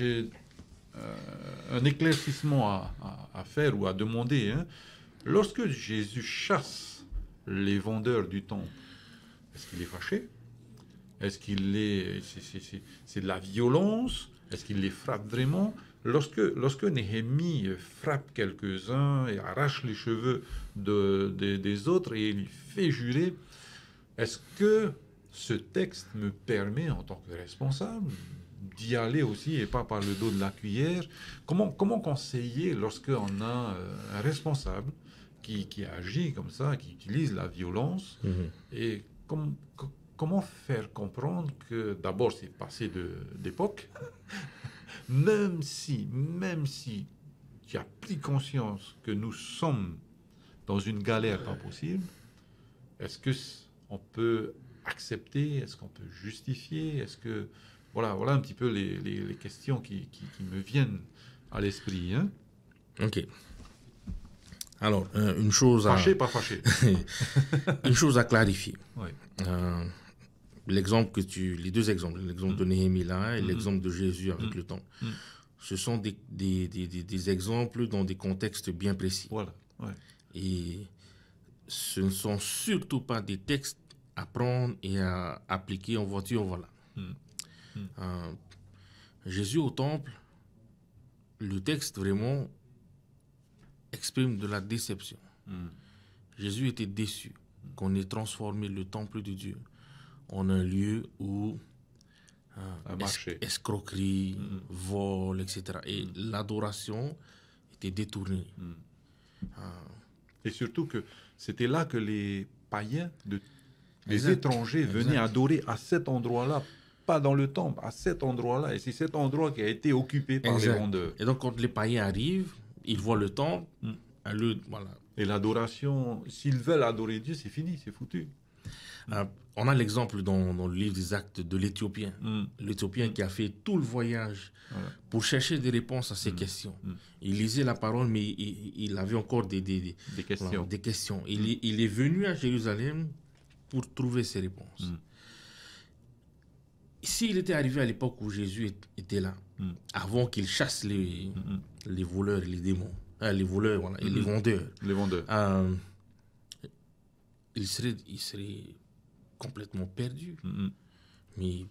euh, éclaircissement à, faire ou à demander. Hein. Lorsque Jésus chasse les vendeurs du temps, est-ce qu'il est fâché Est-ce qu'il est. C'est de la violence Est-ce qu'il les frappe vraiment Lorsque, lorsque Néhémie frappe quelques-uns et arrache les cheveux des autres et lui fait jurer, est-ce que ce texte me permet, en tant que responsable, d'y aller aussi et pas par le dos de la cuillère Comment, comment conseiller lorsqu'on a euh, un responsable qui, agit comme ça, qui utilise la violence. Mhm. Et comment faire comprendre que d'abord c'est passé d'époque, même si, même si tu as pris conscience que nous sommes dans une galère impossible, est-ce que on peut accepter, est-ce qu'on peut justifier, est-ce que voilà, voilà un petit peu les, les, questions qui, qui, me viennent à l'esprit. Hein ok. Alors, euh, une chose à... pas fâché. une chose à clarifier. Euh, l'exemple que tu... Les deux exemples, l'exemple de mm. Néhémie et mm. l'exemple de Jésus avec mm. le temple, ce sont des, exemples dans des contextes bien précis. Voilà. Et ce ne sont surtout pas des textes à prendre et à appliquer en voiture, voilà. Euh, Jésus au temple, le texte vraiment exprime de la déception. Mm. Jésus était déçu qu'on ait transformé le temple de Dieu en un lieu où hein, escroquerie, mm. vol, etc. Et mm. l'adoration était détournée. Ah. Et surtout que c'était là que les païens, de, les étrangers venaient adorer à cet endroit-là pas dans le temple, à cet endroit-là. Et c'est cet endroit qui a été occupé par les vendeurs. Et donc, quand les païens arrivent, ils voient le temps. Mm. le, voilà. Et l'adoration, s'ils veulent adorer Dieu, c'est fini, c'est foutu. Euh, on a l'exemple dans, le livre des actes de l'Éthiopien. Mm. L'Éthiopien qui a fait tout le voyage pour chercher des réponses à ses mm. questions. Il lisait la parole, mais il, avait encore des, questions. Il, est venu à Jérusalem pour trouver ses réponses. S'il était arrivé à l'époque où Jésus était là, Mm. avant qu'ils chassent les, mm-hmm. les voleurs et les démons. Ah, les voleurs voilà, et les mm-hmm. vendeurs. Les vendeurs. Euh, ils, seraient, complètement perdu mm-hmm. Mais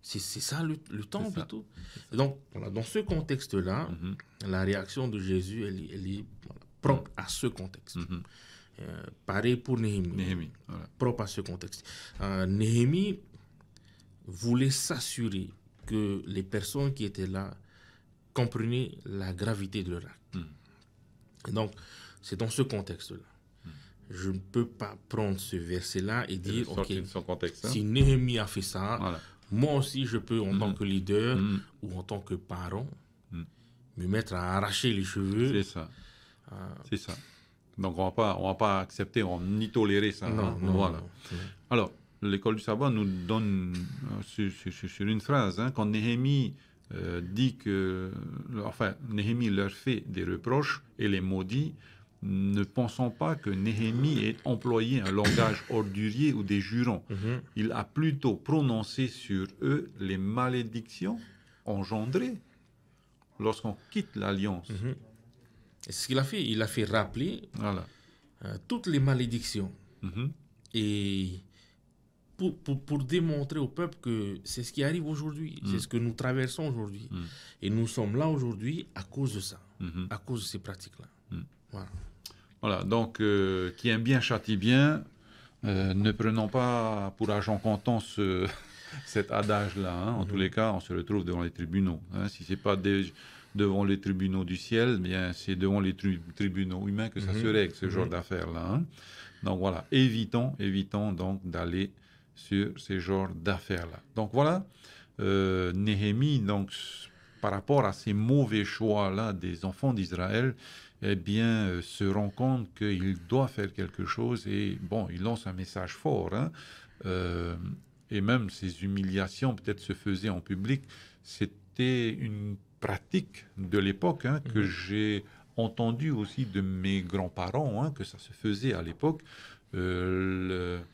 c'est ça le, le temps plutôt. donc, dans ce contexte-là, la réaction de Jésus, elle, est propre à ce contexte. Euh, pareil pour Néhémie. Néhémie Propre à ce contexte. Euh, Néhémie voulait s'assurer les personnes qui étaient là comprenaient la gravité de leur acte. Hmm. donc, c'est dans ce contexte-là. Hmm. Je ne peux pas prendre ce verset-là et dire, OK, contexte, hein. si Néhémie a fait ça, moi aussi je peux, en tant hmm. que leader ou en tant que parent, me mettre à arracher les cheveux. C'est ça. Ah. C'est ça. Donc on ne va pas accepter, on ni tolérer ça. Hein. Non, voilà. Alors, l'école du savoir nous donne euh, sur, une phrase, hein, quand Néhémie euh, dit que, enfin, Néhémie leur fait des reproches et les maudit, ne pensons pas que Néhémie ait employé un langage ordurier ou des jurons. Mhm. Il a plutôt prononcé sur eux les malédictions engendrées lorsqu'on quitte l'alliance. Mhm. est ce qu'il a fait. Il a fait rappeler euh, toutes les malédictions. Mhm. Et pour, pour, démontrer au peuple que c'est ce qui arrive aujourd'hui, mm. c'est ce que nous traversons aujourd'hui. Mm. Et nous sommes là aujourd'hui à cause de ça, mm-hmm. à cause de ces pratiques-là. Mm. Voilà. donc euh, qui aime bien châtie bien, euh, ne prenons pas pour agent comptant ce, cet adage-là. Hein. En mm-hmm. tous les cas, on se retrouve devant les tribunaux. Hein. Si c'est pas devant les tribunaux du ciel, eh bien c'est devant les tribunaux humains que ça mm-hmm. se règle, ce genre d'affaires-là. Hein. Donc voilà, évitons, évitons donc d'aller sur ces genres d'affaires-là. Donc voilà, euh, Néhémie, donc, par rapport à ces mauvais choix-là des enfants d'Israël, eh bien, euh, se rend compte qu'il doit faire quelque chose et, bon, il lance un message fort. Hein. Euh, et même ces humiliations, peut-être, se faisaient en public. C'était une pratique de l'époque hein, que mm-hmm. j'ai entendu aussi de mes grands-parents, hein, que ça se faisait à l'époque. Euh, le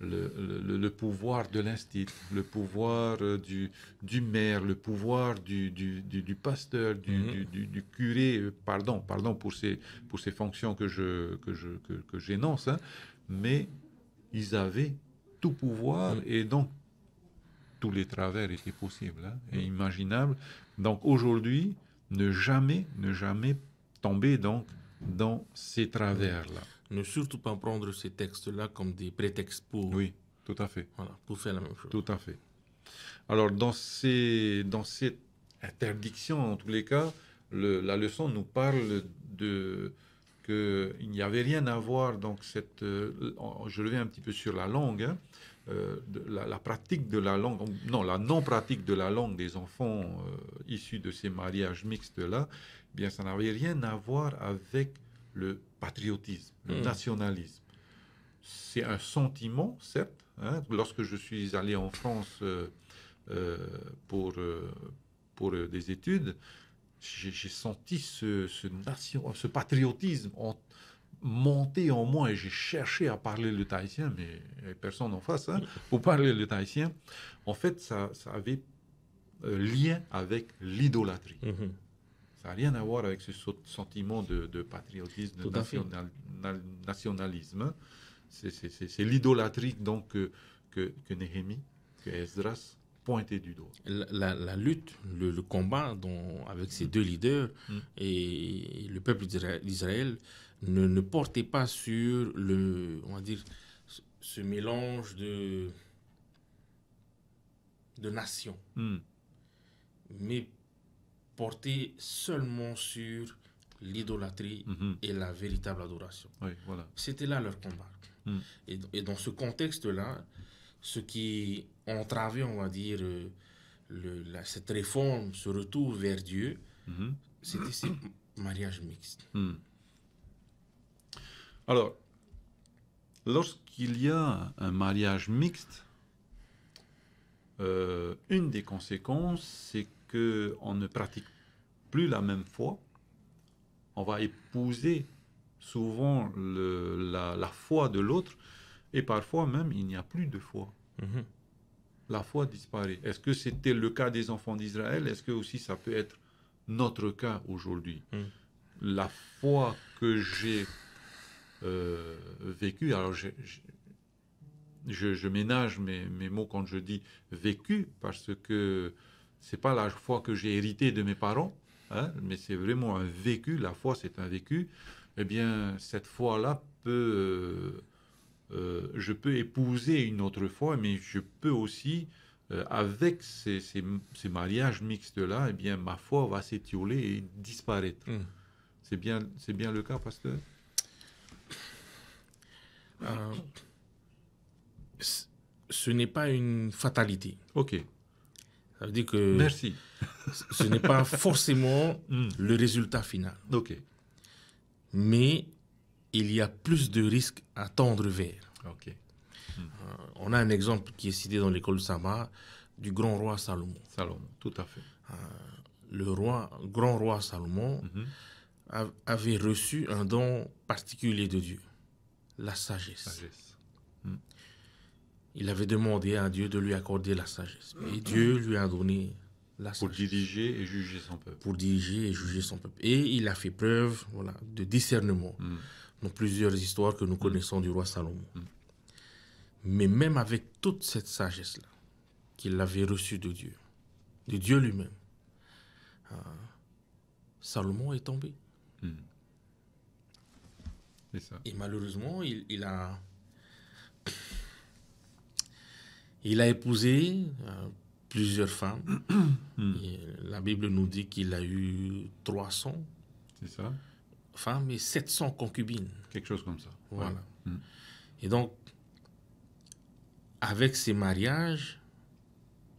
le, pouvoir de l'institut, le pouvoir euh, du, du, maire, le pouvoir du, du, pasteur, du, mhm. curé, euh, pardon, pardon pour ces, pour ces fonctions que je, que je, que, j'énonce, hein. mais ils avaient tout pouvoir mhm. et donc tous les travers étaient possibles hein, et mhm. imaginables. Donc aujourd'hui, ne jamais, ne jamais tomber donc dans ces travers-là ne surtout pas prendre ces textes-là comme des prétextes pour... Oui, tout à fait. Voilà, pour faire la même chose. Tout à fait. Alors, dans, ces, dans cette interdiction, en tous les cas, le, la leçon nous parle de qu'il n'y avait rien à voir, donc cette, euh, je reviens un petit peu sur la langue, hein, euh, de, la, pratique de la langue, non, la non-pratique de la langue des enfants euh, issus de ces mariages mixtes-là, bien ça n'avait rien à voir avec le patriotisme, le hmm. nationalisme. C'est un sentiment, certes. Hein, lorsque je suis allé en France euh, euh, pour, euh, pour des études, j'ai senti ce, patriotisme monter en moi et j'ai cherché à parler le tahitien, mais personne en face. Hein, pour parler le tahitien, en fait, ça, ça avait lien avec l'idolâtrie. Mhm. Ça rien à voir avec ce sentiment de, patriotisme, de nationalisme. C'est l'idolâtrie donc que, que, que Néhémie, que Esdras pointé du doigt. La, lutte, le, combat dont, avec ces mm. deux leaders mm. et le peuple d'Israël ne, ne, portait pas sur le, on va dire, ce, mélange de, nations, mm. mais porté seulement sur l'idolâtrie mhm. et la véritable adoration. voilà. C'était là leur combat. Mhm. Et, dans ce contexte-là, ce qui entravait, on va dire, euh, cette réforme, ce retour vers Dieu, mhm. c'était ces mariages mixtes. Alors, lorsqu'il y a un mariage mixte, euh, une des conséquences, c'est on ne pratique plus la même foi, on va épouser souvent le, la, foi de l'autre, et parfois même il n'y a plus de foi. Mhm. La foi disparaît. Est-ce que c'était le cas des enfants d'Israël Est-ce que aussi ça peut être notre cas aujourd'hui mhm. La foi que j'ai euh, vécue, alors je, ménage mes, mes, mots quand je dis vécu, parce que c'est pas la foi que j'ai héritée de mes parents, hein, mais c'est vraiment un vécu. La foi, c'est un vécu. Eh bien, cette foi-là peut, euh, euh, je peux épouser une autre foi, mais je peux aussi, euh, avec ces, ces, mariages mixtes-là, eh bien, ma foi va s'étioler et disparaître. Mm. C'est bien, c'est bien le cas, parce que... ce n'est pas une fatalité. Ok. Ça veut dire que Merci. ce n'est pas forcément hmm. le résultat final. OK. Mais il y a plus de risques à tendre vers. OK. Euh, on a un exemple qui est cité dans l'école de Sama du grand roi Salomon. Salomon, tout à fait. Euh, le roi, grand roi Salomon mhm. avait reçu un don particulier de Dieu, la sagesse. sagesse. Hmm il avait demandé à Dieu de lui accorder la sagesse. Et Dieu lui a donné la sagesse. Pour diriger et juger son peuple. Pour diriger et juger son peuple. Et il a fait preuve voilà, de discernement hmm. dans plusieurs histoires que nous hmm. connaissons du roi Salomon. Hmm. Mais même avec toute cette sagesse-là, qu'il avait reçue de Dieu, de Dieu lui-même, ah, Salomon est tombé. Et malheureusement, il a il a épousé euh, plusieurs femmes. Hmm. la Bible nous dit qu'il a eu 300 ça. femmes et 700 concubines. Quelque chose comme ça. Voilà. Hmm. Et donc, avec ses mariages,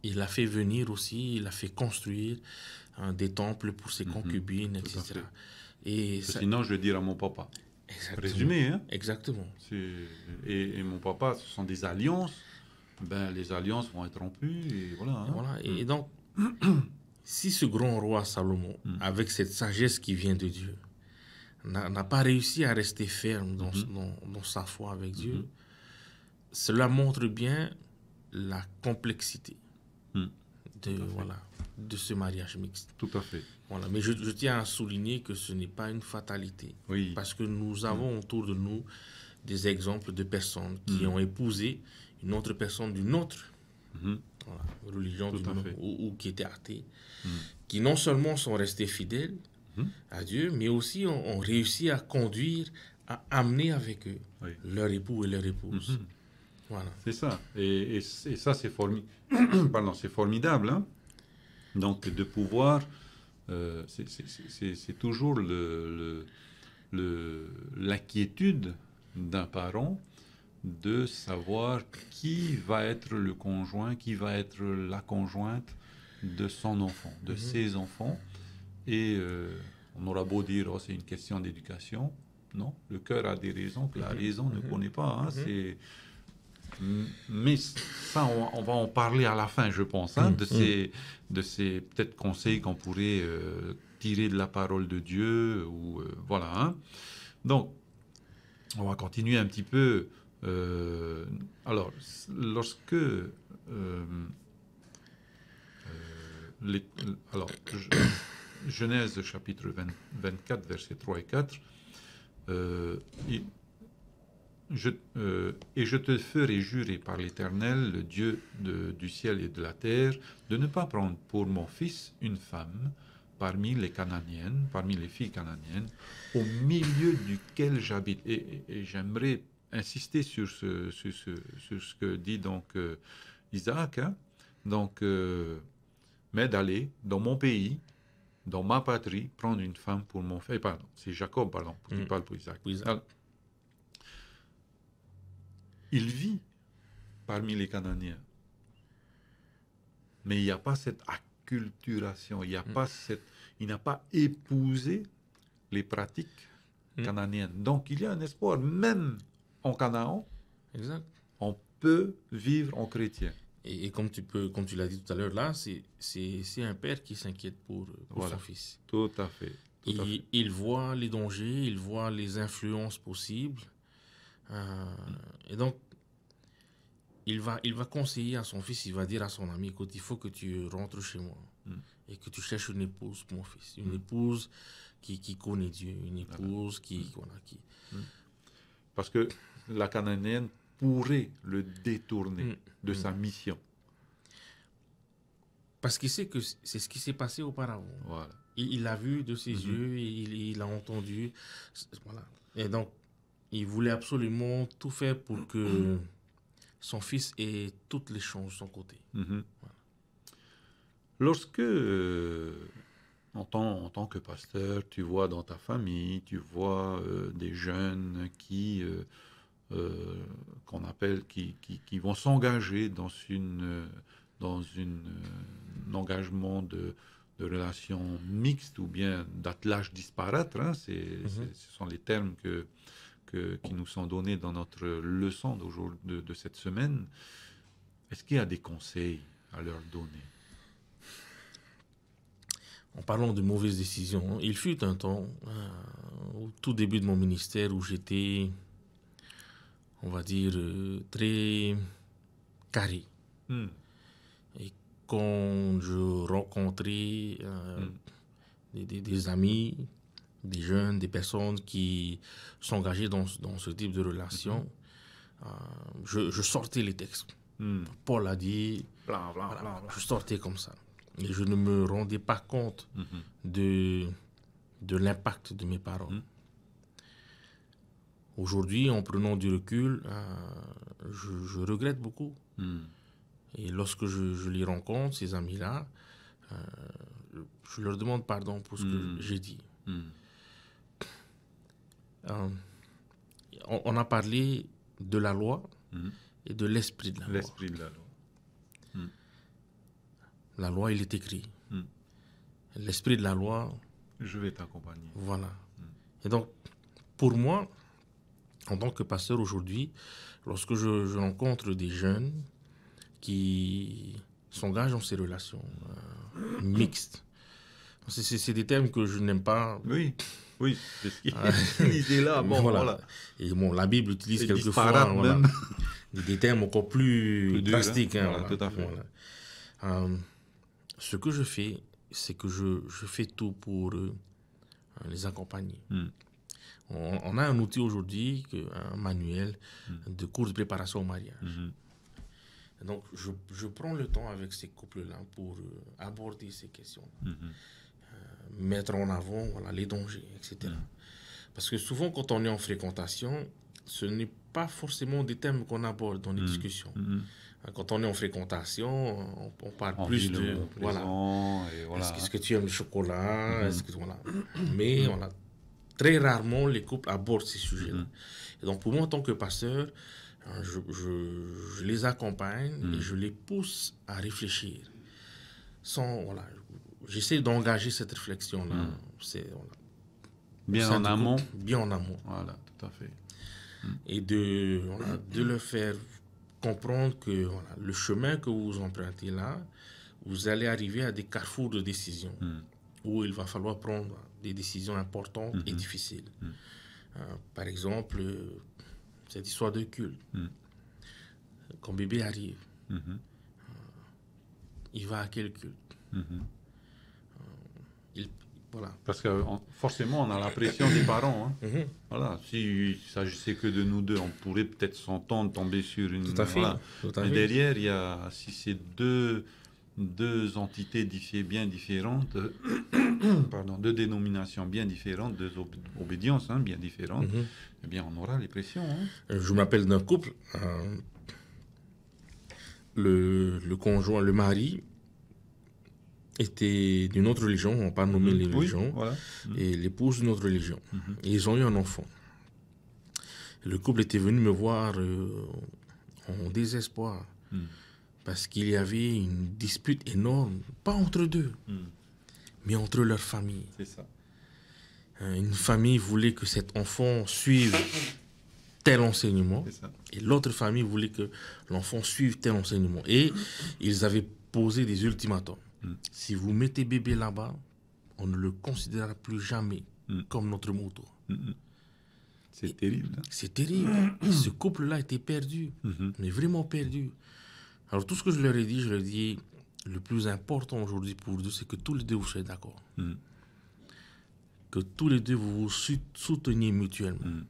il a fait venir aussi, il a fait construire hein, des temples pour ses hmm, concubines, etc. Et ça... Sinon, je vais dire à mon papa. Exactement. Résumé, hein Exactement. Et, et mon papa, ce sont des alliances ben, les alliances vont être rompues. Et voilà. Hein. Et, hmm. donc, si ce grand roi Salomon, hmm. avec cette sagesse qui vient de Dieu, n'a pas réussi à rester ferme dans, hmm. dans, sa foi avec Dieu, cela montre bien la complexité de, voilà, de ce mariage mixte. Tout à fait. Voilà. Mais je, je tiens à souligner que ce n'est pas une fatalité. Oui. Parce que nous avons autour de nous des exemples de personnes qui ont épousé une autre personne d'une autre mhm. religion ou, qui était athée, mhm. qui non seulement sont restés fidèles mhm. à Dieu, mais aussi ont, réussi à conduire, à amener avec eux leur époux et leur épouse. Voilà. C'est ça. Et, et, ça, c'est formidable. Hein. Donc, de pouvoir. Euh, c'est toujours l'inquiétude le, le, d'un parent de savoir qui va être le conjoint, qui va être la conjointe de son enfant, de mhm. ses enfants. Et euh, on aura beau dire, oh, c'est une question d'éducation. Non, le cœur a des raisons que la mhm. raison ne mhm. connaît pas. Hein. Mais ça, on, va en parler à la fin, je pense, hein, de ces, de ces peut-être conseils qu'on pourrait euh, tirer de la parole de Dieu. ou euh, Voilà. Hein. Donc, on va continuer un petit peu euh, alors, lorsque euh, euh, les, alors, Genèse chapitre 24, versets 3 et 4, et, je, et, je, te ferai jurer par l'Éternel, le Dieu du ciel et de la terre, de ne pas prendre pour mon fils une femme parmi les Cananiennes, parmi les filles cananiennes, au milieu duquel j'habite. Et, et j'aimerais insister sur ce, que dit donc euh, Isaac, hein. donc, euh, mais d'aller dans mon pays, dans ma patrie, prendre une femme pour mon fils. Pardon, c'est Jacob, pardon, qui mm. parle pour Isaac. il vit parmi les Cananiens, mais il n'y a pas cette acculturation, il a mm. pas il n'a pas épousé les pratiques mm. cananéennes Donc il y a un espoir, même en Canaan, on peut vivre en chrétien. Et, comme tu peux, comme tu l'as dit tout à l'heure, là, c'est un père qui s'inquiète pour, son fils. Tout à fait. il, voit les dangers, il voit les influences possibles. Euh, et donc, il va, il va conseiller à son fils, il va dire à son ami, écoute, il faut que tu rentres chez moi hmm. et que tu cherches une épouse pour mon fils. Une hmm. épouse qui, qui, connaît Dieu, une épouse qui, hmm. qui... Parce que la canadienne pourrait le détourner mm. de sa mm. mission. Parce qu'il sait que c'est ce qui s'est passé auparavant. Il l'a vu de ses mm-hmm. yeux, il, l'a a entendu. Et donc, il voulait absolument tout faire pour que mm-hmm. son fils ait toutes les chances de son côté. Mm-hmm. Lorsque, euh, en, tant, que pasteur, tu vois dans ta famille, tu vois euh, des jeunes qui... Euh, euh, qu'on appelle, qui, vont s'engager dans, une, euh, dans une, euh, un engagement de, relations mixtes ou bien d'attelage disparaître. Hein, mhm. c'est, ce sont les termes que, qui nous sont donnés dans notre leçon de, de cette semaine. Est-ce qu'il y a des conseils à leur donner En parlant de mauvaises décisions, hein, il fut un temps, au tout début de mon ministère, où j'étais on va dire, euh, très carré. Hmm. Et quand je rencontrais euh, hmm. des, amis, des jeunes, des personnes qui s'engageaient dans, dans ce type de relation, hmm. euh, je, sortais les textes. Paul a dit, je sortais comme ça. Et je ne me rendais pas compte de, de l'impact de mes paroles. Aujourd'hui, en prenant du recul, euh, je, regrette beaucoup. Hmm. Et lorsque je, les rencontre, ces amis-là, euh, je leur demande pardon pour ce que hmm. j'ai dit. Hmm. Euh, on, on, a parlé de la loi et de l'esprit de la loi. L'esprit de la loi. La loi, il est écrit. L'esprit de la loi. Je vais t'accompagner. Voilà. Et donc, pour moi, en tant que pasteur aujourd'hui, lorsque je, rencontre des jeunes qui s'engagent dans ces relations euh, mixtes, c'est des termes que je n'aime pas. Oui, oui, L'idée ah, là. Bon, voilà. Et la Bible utilise quelquefois des termes encore plus, plus hein. drastiques. Hein, tout à fait. Euh, ce que je fais, c'est que je, fais tout pour euh, les accompagner. Hmm. On, a un outil aujourd'hui, un manuel mm. de cours de préparation au mariage. Mm-hmm. Donc, je, prends le temps avec ces couples-là pour euh, aborder ces questions, mm-hmm. euh, mettre en avant voilà, les dangers, etc. Mm. Parce que souvent, quand on est en fréquentation, ce n'est pas forcément des thèmes qu'on aborde dans les mm. discussions. Mm-hmm. Hein, quand on est en fréquentation, on, parle plus de voilà, Est-ce que, tu aimes le chocolat Mais on a très rarement les couples abordent ces sujets-là. Mm-hmm. donc, pour moi, en tant que pasteur, hein, je, les accompagne et mm-hmm. je les pousse à réfléchir. Sans, voilà, j'essaie d'engager cette réflexion-là. Mm-hmm. bien en amont. bien en amont. Voilà, tout à fait. Et de, de leur faire comprendre que le chemin que vous empruntez là, vous allez arriver à des carrefours de décision où il va falloir prendre des décisions importantes et mhm. difficiles. Mhm. Euh, par exemple, cette histoire de culte. Mhm. Quand bébé arrive, euh, il va à quel culte euh, voilà. Parce que forcément, on a la pression des parents. Hein. Si Voilà, s'il s'agissait que de nous deux, on pourrait peut-être s'entendre tomber sur une. Tout à fait. mais derrière, il y a, si c'est deux deux entités bien différentes, pardon, deux dénominations bien différentes, deux obédiences hein, bien différentes, mhm. eh bien, on aura les pressions. Hein. Euh, je m'appelle d'un couple, hein. le, conjoint, le mari était d'une autre religion, on parle pas nommer mhm. les religions, mhm. et l'épouse d'une autre religion. ils ont eu un enfant. Le couple était venu me voir euh, en désespoir parce qu'il y avait une dispute énorme, pas entre deux, hmm. mais entre leurs familles. Euh, une famille voulait que cet enfant suive tel enseignement, et l'autre famille voulait que l'enfant suive tel enseignement. Et ils avaient posé des ultimatums. Hmm. Si vous mettez bébé là-bas, on ne le considérera plus jamais hmm. comme notre moto. Hein. C'est terrible. C'est terrible. Ce couple-là était perdu, mm-hmm. mais vraiment perdu. Alors tout ce que je leur ai dit, je leur ai dit, le plus important aujourd'hui pour vous, c'est que tous les deux vous soyez d'accord. Hmm. Que tous les deux vous vous souteniez mutuellement. Hmm.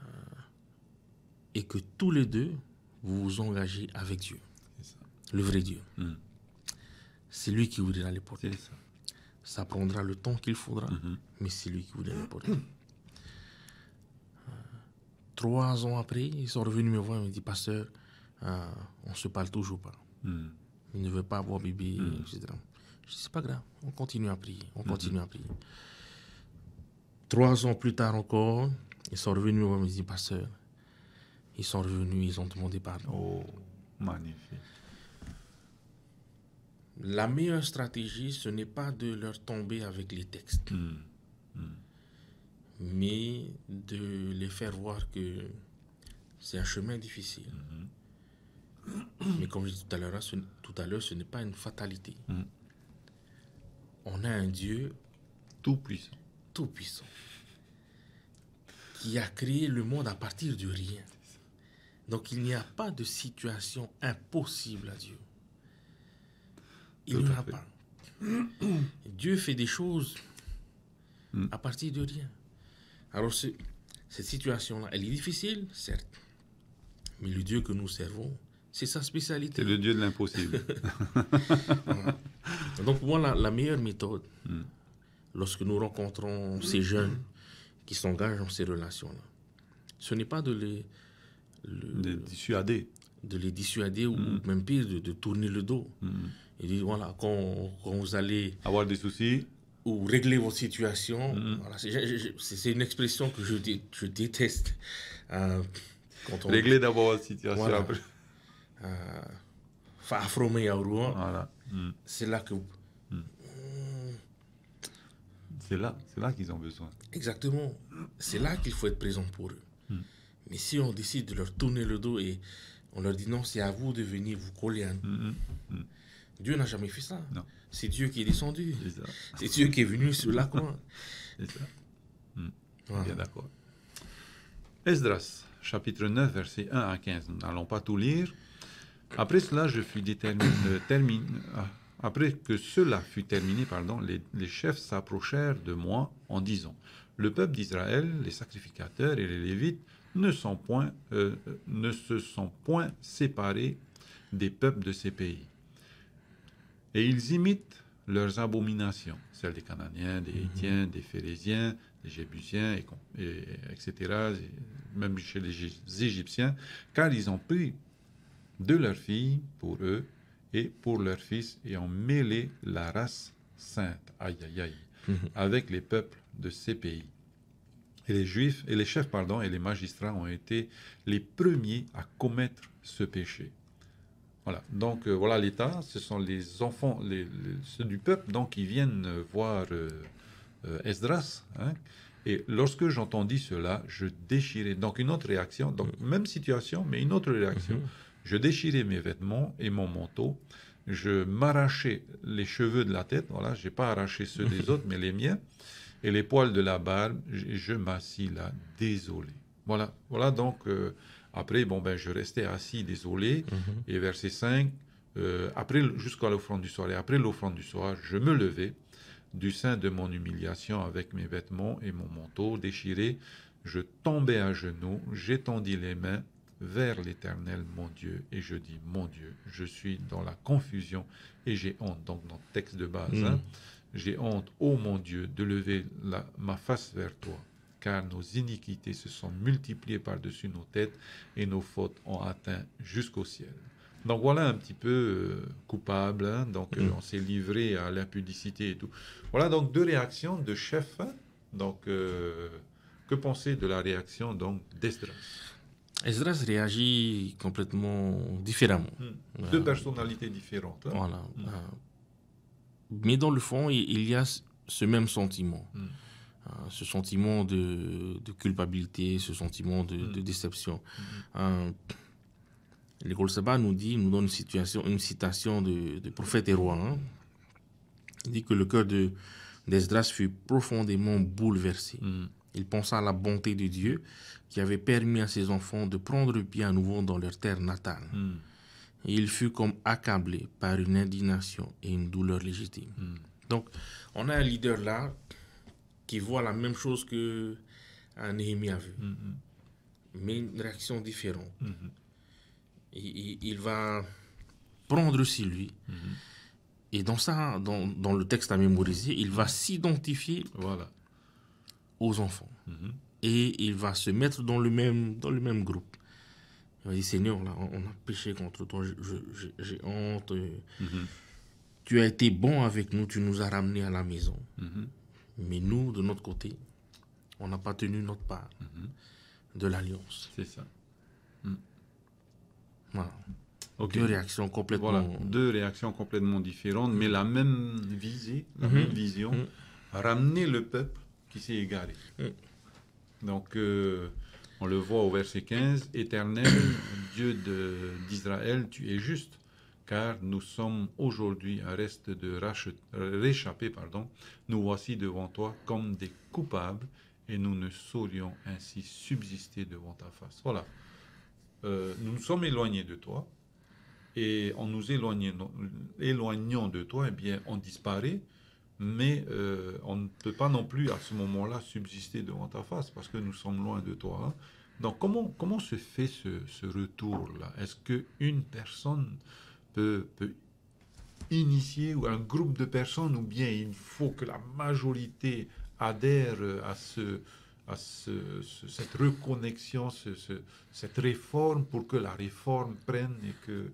Euh, et que tous les deux, vous vous engagez avec Dieu. Le vrai Dieu. Hmm. C'est lui qui ouvrira les portes. Ça. prendra le temps qu'il faudra, mais c'est lui qui ouvrira les portes. Euh, trois ans après, ils sont revenus me voir et me dit Pasteur, ah, on se parle toujours pas. Hmm. Il ne veut pas avoir bébé, hmm. etc. Je dis, c'est pas grave, on continue à prier, on continue hmm. à prier. Trois ans plus tard encore, ils sont revenus, voir, me dit, pasteur, ils sont revenus, ils ont demandé pardon. Oh, magnifique. La meilleure stratégie, ce n'est pas de leur tomber avec les textes, mais de les faire voir que c'est un chemin difficile. Mais comme je disais tout à l'heure, ce, tout à l'heure, ce n'est pas une fatalité. Mm. On a un Dieu tout puissant. Tout puissant. Qui a créé le monde à partir du rien. Donc il n'y a pas de situation impossible à Dieu. Il n'y en a pas. Dieu fait des choses mm. à partir de rien. Alors cette situation-là, elle est difficile, certes. Mais le Dieu que nous servons, c'est sa spécialité. C'est le dieu de l'impossible. Donc, pour moi, la, meilleure méthode, hmm. lorsque nous rencontrons ces jeunes qui s'engagent dans ces relations-là, ce n'est pas de les, dissuader. De les dissuader ou hmm. même pire, de, tourner le dos. Hmm. Et dire, voilà, quand, vous allez... Avoir des soucis ou régler vos situations, c'est une expression que je, déteste. Hein, quand on... Régler d'abord votre situation. après... Euh, faafroma yaourou voilà. Hmm. c'est là que hmm. c'est là c'est là qu'ils ont besoin exactement c'est là qu'il faut être présent pour eux hmm. mais si on décide de leur tourner le dos et on leur dit non c'est à vous de venir vous coller à Dieu n'a jamais fait ça c'est Dieu qui est descendu c'est Dieu qui est venu sur la croix c'est bien d'accord Esdras chapitre 9 verset 1 à 15 nous n'allons pas tout lire après cela, je fus déterminé, euh, ah, après que cela fut terminé, pardon, les, chefs s'approchèrent de moi en disant Le peuple d'Israël, les sacrificateurs et les Lévites ne, sont point, euh, euh, ne se sont point séparés des peuples de ces pays. Et ils imitent leurs abominations, celles des Cananiens, des mhm. Hétiens, des Phérésiens, des Jébusiens, etc., même chez les Égyptiens, car ils ont pris de leurs filles pour eux et pour leurs fils et ont mêlé la race sainte, aïe aïe mhm. avec les peuples de ces pays. Et les juifs, et les chefs, pardon, et les magistrats ont été les premiers à commettre ce péché. Voilà. Donc euh, voilà l'État, ce sont les enfants, les, ceux du peuple, donc qui viennent euh, voir euh, Esdras. Hein. Et lorsque j'entendis cela, je déchirais. Donc une autre réaction, donc mhm. même situation, mais une autre réaction. Mhm. Je déchirais mes vêtements et mon manteau. Je m'arrachais les cheveux de la tête. Voilà, je n'ai pas arraché ceux des autres, mais les miens. Et les poils de la barbe. Je, m'assis là, désolé. Voilà, voilà donc. Euh, après, bon, ben, je restais assis, désolé. Mhm. Et verset 5, euh, après, jusqu'à l'offrande du soir. Et après l'offrande du soir, je me levais du sein de mon humiliation avec mes vêtements et mon manteau déchiré. Je tombais à genoux, j'étendis les mains vers l'Éternel mon Dieu et je dis mon Dieu, je suis dans la confusion et j'ai honte. Donc dans le texte de base, hein, hmm. j'ai honte, ô mon Dieu, de lever ma face vers toi, car nos iniquités se sont multipliées par-dessus nos têtes et nos fautes ont atteint jusqu'au ciel. Donc voilà un petit peu euh, coupable, hein, donc euh, hmm. on s'est livré à l'impudicité et tout. Voilà donc deux réactions de chef. Hein. donc euh, que penser de la réaction donc d'Esdras Esdras réagit complètement différemment. Hmm. Euh, Deux personnalités différentes. Hein. Voilà. Hmm. Euh, mais dans le fond, il y a ce même sentiment. Hmm. Euh, ce sentiment de, culpabilité, ce sentiment de, déception. L'école Saba nous dit, nous donne une, situation, une citation de, prophète et roi. Hein. Il dit que le cœur d'Esdras fut profondément bouleversé. Il pensa à la bonté de Dieu qui avait permis à ses enfants de prendre pied à nouveau dans leur terre natale. Hmm. il fut comme accablé par une indignation et une douleur légitime. Hmm. Donc, on a un leader là qui voit la même chose que euh, Néhémie a vu, hmm, mais une réaction différente. il va prendre aussi lui. Et dans ça, dans, le texte à mémoriser, il va s'identifier voilà aux enfants. Mhm. Et il va se mettre dans le même, dans le même groupe. Il va dire, Seigneur, là, on a péché contre toi, j'ai honte. Euh, mhm. Tu as été bon avec nous, tu nous as ramené à la maison. Mhm. Mais nous, de notre côté, on n'a pas tenu notre part de l'alliance. C'est ça. Mm. Deux réactions complètement deux réactions complètement différentes, mais la même visée, la même vision. Ramener le peuple qui s'est égaré. Mm. Donc, euh, on le voit au verset 15, Éternel, Dieu d'Israël, tu es juste, car nous sommes aujourd'hui un reste de réchappés, pardon. nous voici devant toi comme des coupables, et nous ne saurions ainsi subsister devant ta face. Voilà. Euh, nous nous sommes éloignés de toi, et en nous éloignant, éloignant de toi, eh bien, on disparaît, mais euh, on ne peut pas non plus à ce moment-là subsister devant ta face parce que nous sommes loin de toi. Hein. Donc comment, comment se fait ce, retour-là Est-ce qu'une personne peut, peut initier ou un groupe de personnes ou bien il faut que la majorité adhère à, ce, à ce, cette reconnexion, cette réforme pour que la réforme prenne et que...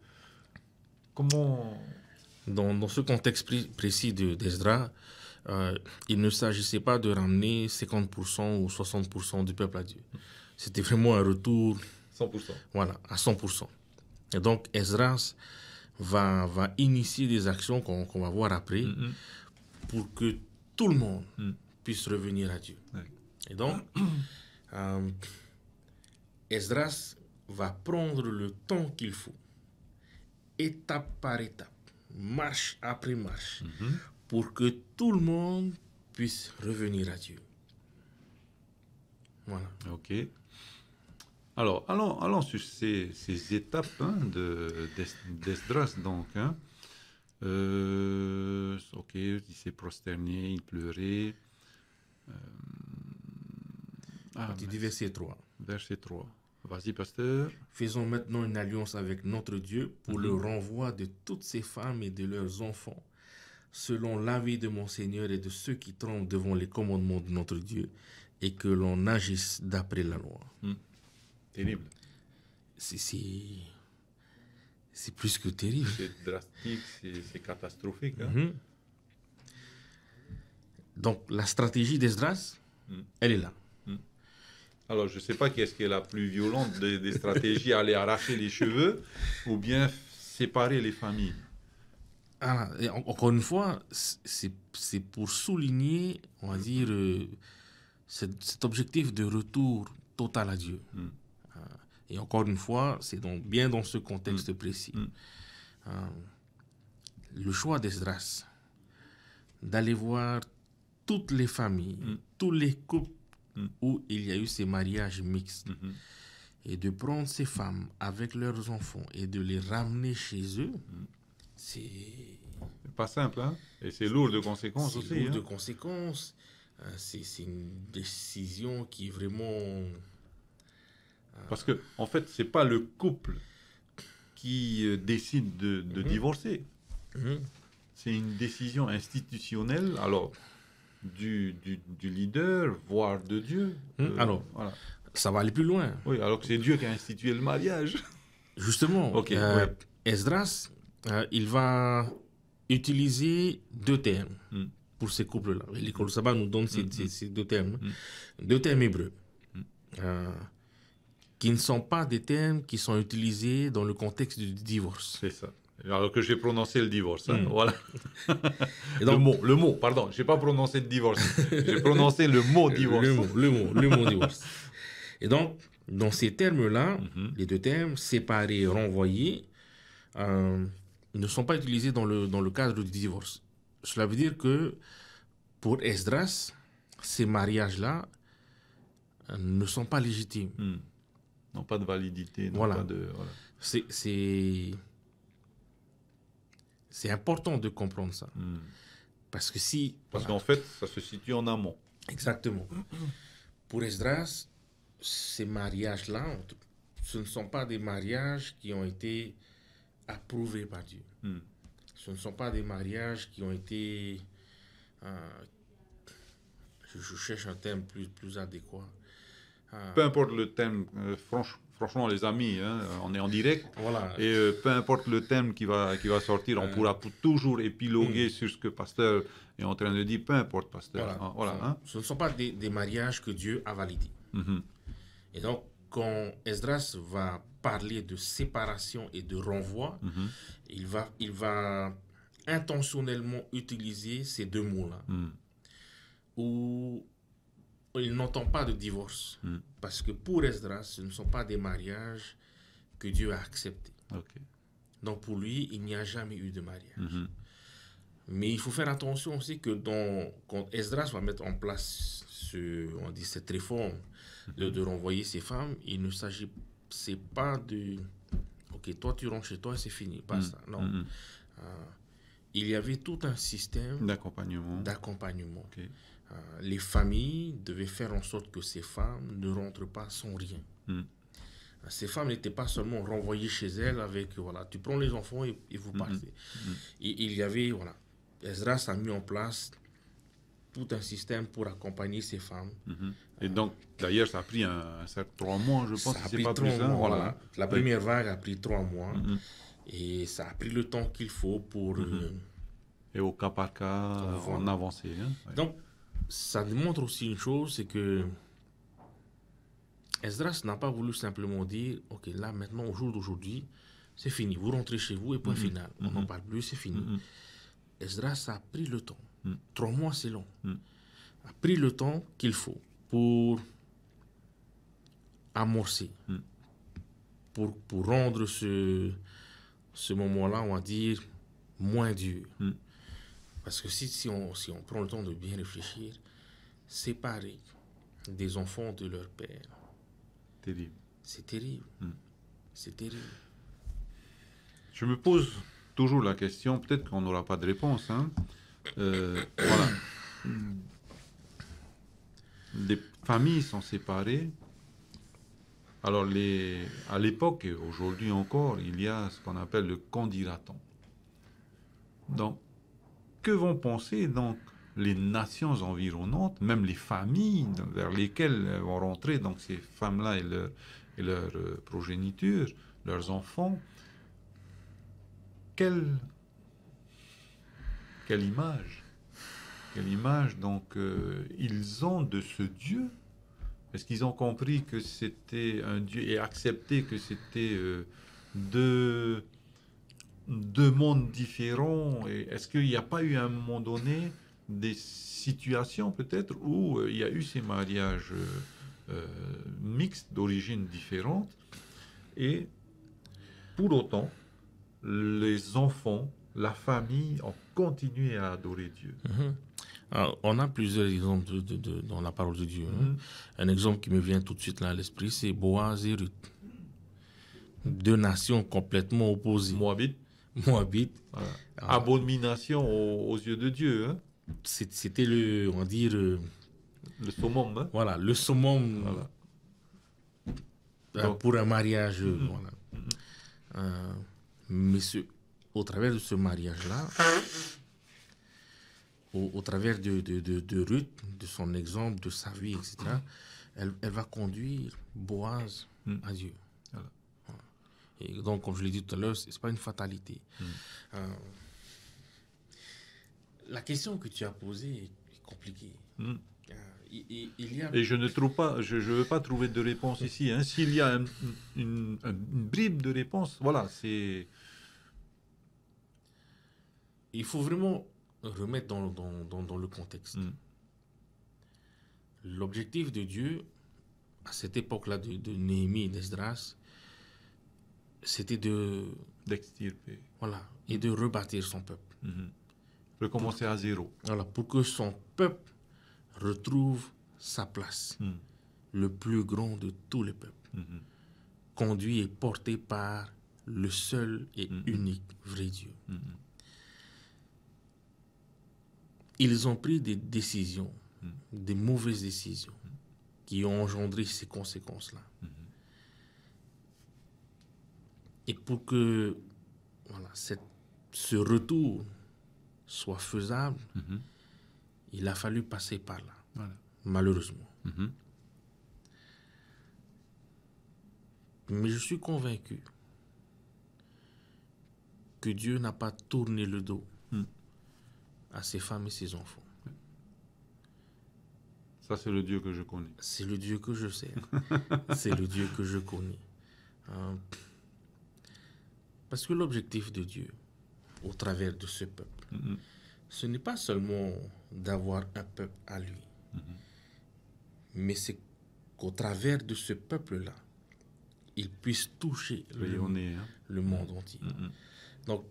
Comment... Dans, ce contexte précis d'Ezra, euh, il ne s'agissait pas de ramener 50% ou 60% du peuple à Dieu. C'était vraiment un retour 100%. Voilà, à 100%. Et donc Esdras va, initier des actions qu'on va voir après mm-hmm. pour que tout le monde mm. puisse revenir à Dieu. Et donc, euh, Esdras va prendre le temps qu'il faut, étape par étape, marche après marche, mhm. pour que tout le monde puisse revenir à Dieu. Voilà. Ok. Alors, allons, allons sur ces, ces étapes hein, d'Esdras, donc. Hein. Euh, ok, il s'est prosterné, il pleurait. Euh, dis ah, verset 3. Verset 3. Vas-y, pasteur. Faisons maintenant une alliance avec notre Dieu pour le mhm. renvoi de toutes ces femmes et de leurs enfants, selon l'avis de mon Seigneur et de ceux qui tremblent devant les commandements de notre Dieu, et que l'on agisse d'après la loi. Mhm. Terrible. C'est plus que terrible. C'est drastique, c'est catastrophique. Hein. Mhm. Donc la stratégie d'Esdras, elle est là. Alors, je ne sais pas qu'est-ce qui est la plus violente des, stratégies, aller arracher les cheveux ou bien séparer les familles. Ah, encore une fois, c'est pour souligner, on va dire, euh, cet, objectif de retour total à Dieu. Hmm. Ah, et encore une fois, c'est donc bien dans ce contexte hmm. précis. Hmm. Ah, le choix des d'aller voir toutes les familles, tous les couples Mm-hmm. où il y a eu ces mariages mixtes. Mm-hmm. Et de prendre ces femmes avec leurs enfants et de les ramener chez eux, c'est... Pas simple, hein Et c'est lourd de conséquences aussi. C'est lourd hein. de conséquences. Euh, c'est une décision qui est vraiment... Euh, Parce que, en fait, c'est pas le couple qui euh, décide de, mm-hmm. divorcer. C'est une décision institutionnelle. Alors, du, leader, voire de Dieu. Hmm, euh, alors, ça va aller plus loin. Oui, alors que c'est Dieu qui a institué le mariage. Justement, Ok. Euh, Esdras, euh, il va utiliser deux termes hmm. pour ces couples-là. L'école sabbat nous donne ces, hmm, deux termes, deux termes hébreux, qui ne sont pas des termes qui sont utilisés dans le contexte du divorce. C'est ça. Alors que j'ai prononcé le divorce. Hein, hmm. Voilà. le mot, le mot, pardon. Je n'ai pas prononcé le divorce. j'ai prononcé le mot divorce. Le mot, le mot, le mot divorce. Et donc, dans ces termes-là, mhm. les deux termes, séparés, renvoyés, euh, ne sont pas utilisés dans le, dans le cadre du divorce. Cela veut dire que pour Esdras, ces mariages-là euh, ne sont pas légitimes. Non, hmm. N'ont pas de validité. Voilà. de, voilà. C'est c'est important de comprendre ça. Hmm. Parce que si. Parce qu'en fait, ça se situe en amont. Exactement. Pour Esdras, ces mariages-là, ce ne sont pas des mariages qui ont été approuvés par Dieu. Hmm. Ce ne sont pas des mariages qui ont été. Euh, je, cherche un thème plus, plus adéquat. Euh, Peu importe le thème, euh, franchement franchement, les amis, hein, on est en direct. Voilà. Et euh, peu importe le thème qui va, qui va sortir, on pourra toujours épiloguer mm. sur ce que Pasteur est en train de dire, peu importe Pasteur. Voilà. Hein, hein. Ce ne sont pas des, mariages que Dieu a validés. Mm-hmm. Et donc, quand Esdras va parler de séparation et de renvoi, mm-hmm. il, va, il va intentionnellement utiliser ces deux mots-là. Mm. Où il n'entend pas de divorce. Mm. Parce que pour Esdras, ce ne sont pas des mariages que Dieu a acceptés. Donc pour lui, il n'y a jamais eu de mariage. Mm-hmm. Mais il faut faire attention aussi que quand Esdras va mettre en place ce, on dit cette réforme mm-hmm. de, renvoyer ses femmes, il ne s'agit pas de ok toi tu rentres chez toi c'est fini pas mm. ça non mm-hmm. ah, il y avait tout un système d'accompagnement euh, les familles devaient faire en sorte que ces femmes ne rentrent pas sans rien. Hmm. Euh, ces femmes n'étaient pas seulement renvoyées chez elles avec, voilà, tu prends les enfants et, vous hmm, hmm, partez. Et, il y avait, voilà, Ezra a mis en place tout un système pour accompagner ces femmes. Et donc, d'ailleurs, ça a pris un, trois mois, je pense. Ça trois hein, mois, voilà. La première vague a pris trois mois. Et ça a pris le temps qu'il faut pour... Euh, et au cas par cas, en avancer hein. Donc, ça démontre aussi une chose, c'est que Esdras n'a pas voulu simplement dire, OK, là maintenant, au jour d'aujourd'hui, c'est fini, vous rentrez chez vous et point mm-hmm. final, on n'en mm-hmm. parle plus, c'est fini. Mm-hmm. Esdras a pris le temps, mm. trois mois c'est long, mm. a pris le temps qu'il faut pour amorcer, mm. pour, pour rendre ce, ce moment-là, on va dire, moins dur. Parce que si, on, prend le temps de bien réfléchir, séparer des enfants de leur père. C'est terrible. Hmm. C'est terrible. Je me pose toujours la question, peut-être qu'on n'aura pas de réponse. Hein. Euh, voilà. Des familles sont séparées. Alors, les, à l'époque et aujourd'hui encore, il y a ce qu'on appelle le condiraton. Donc, que vont penser donc les nations environnantes, même les familles vers lesquelles euh, vont rentrer donc ces femmes-là et leur, progénitures leur euh, progéniture, leurs enfants, quelle, quelle image Quelle image donc euh, ils ont de ce Dieu Est-ce qu'ils ont compris que c'était un Dieu et accepté que c'était de deux deux mondes différents. Est-ce qu'il n'y a pas eu à un moment donné des situations peut-être où euh, il y a eu ces mariages euh, euh, mixtes d'origines différentes et pour autant les enfants, la famille ont continué à adorer Dieu. Mhm. on a plusieurs exemples de, dans la parole de Dieu. Hein. Mhm. Un exemple qui me vient tout de suite là à l'esprit, c'est Boaz et Ruth. Deux nations complètement opposées. Moabite Moabite. Ah. Abomination aux, yeux de Dieu. Hein. C'était le, on va dire... Euh, hein. Le summum. Voilà, le euh, summum pour un mariage. Mm-hmm. Mm-hmm. Euh, mais au travers de ce mariage-là, au, travers de, de, de, Ruth, de son exemple, de sa vie, etc., elle, va conduire Boaz mm. à Dieu. Et donc, comme je l'ai dit tout à l'heure, ce n'est pas une fatalité. Mm. Euh, la question que tu as posée est compliquée. Mm. Euh, et je ne trouve pas, je ne veux pas trouver de réponse ici. Hein. S'il y a une, une, bribe de réponse, voilà, c'est. Il faut vraiment remettre dans, dans, le contexte. Mm. L'objectif de Dieu, à cette époque-là de, de Néhémie et d'Esdras, c'était de. D'extirper. Voilà, et de rebâtir son peuple. Recommencer mhm. à zéro. Voilà, pour que son peuple retrouve sa place, mhm. le plus grand de tous les peuples, mhm. conduit et porté par le seul et unique vrai Dieu. Ils ont pris des décisions, des mauvaises décisions, qui ont engendré ces conséquences-là. Et pour que voilà, ce retour soit faisable, mhm. il a fallu passer par là, malheureusement. Mhm. Mais je suis convaincu que Dieu n'a pas tourné le dos mhm. à ses femmes et ses enfants. Ça, c'est le Dieu que je connais. C'est le Dieu que je sais. c'est le Dieu que je connais. Euh, parce que l'objectif de Dieu, au travers de ce peuple, mm-hmm. ce n'est pas seulement d'avoir un peuple à lui, mm-hmm. mais c'est qu'au travers de ce peuple-là, il puisse toucher le, hein. le, monde mm-hmm. entier. Donc,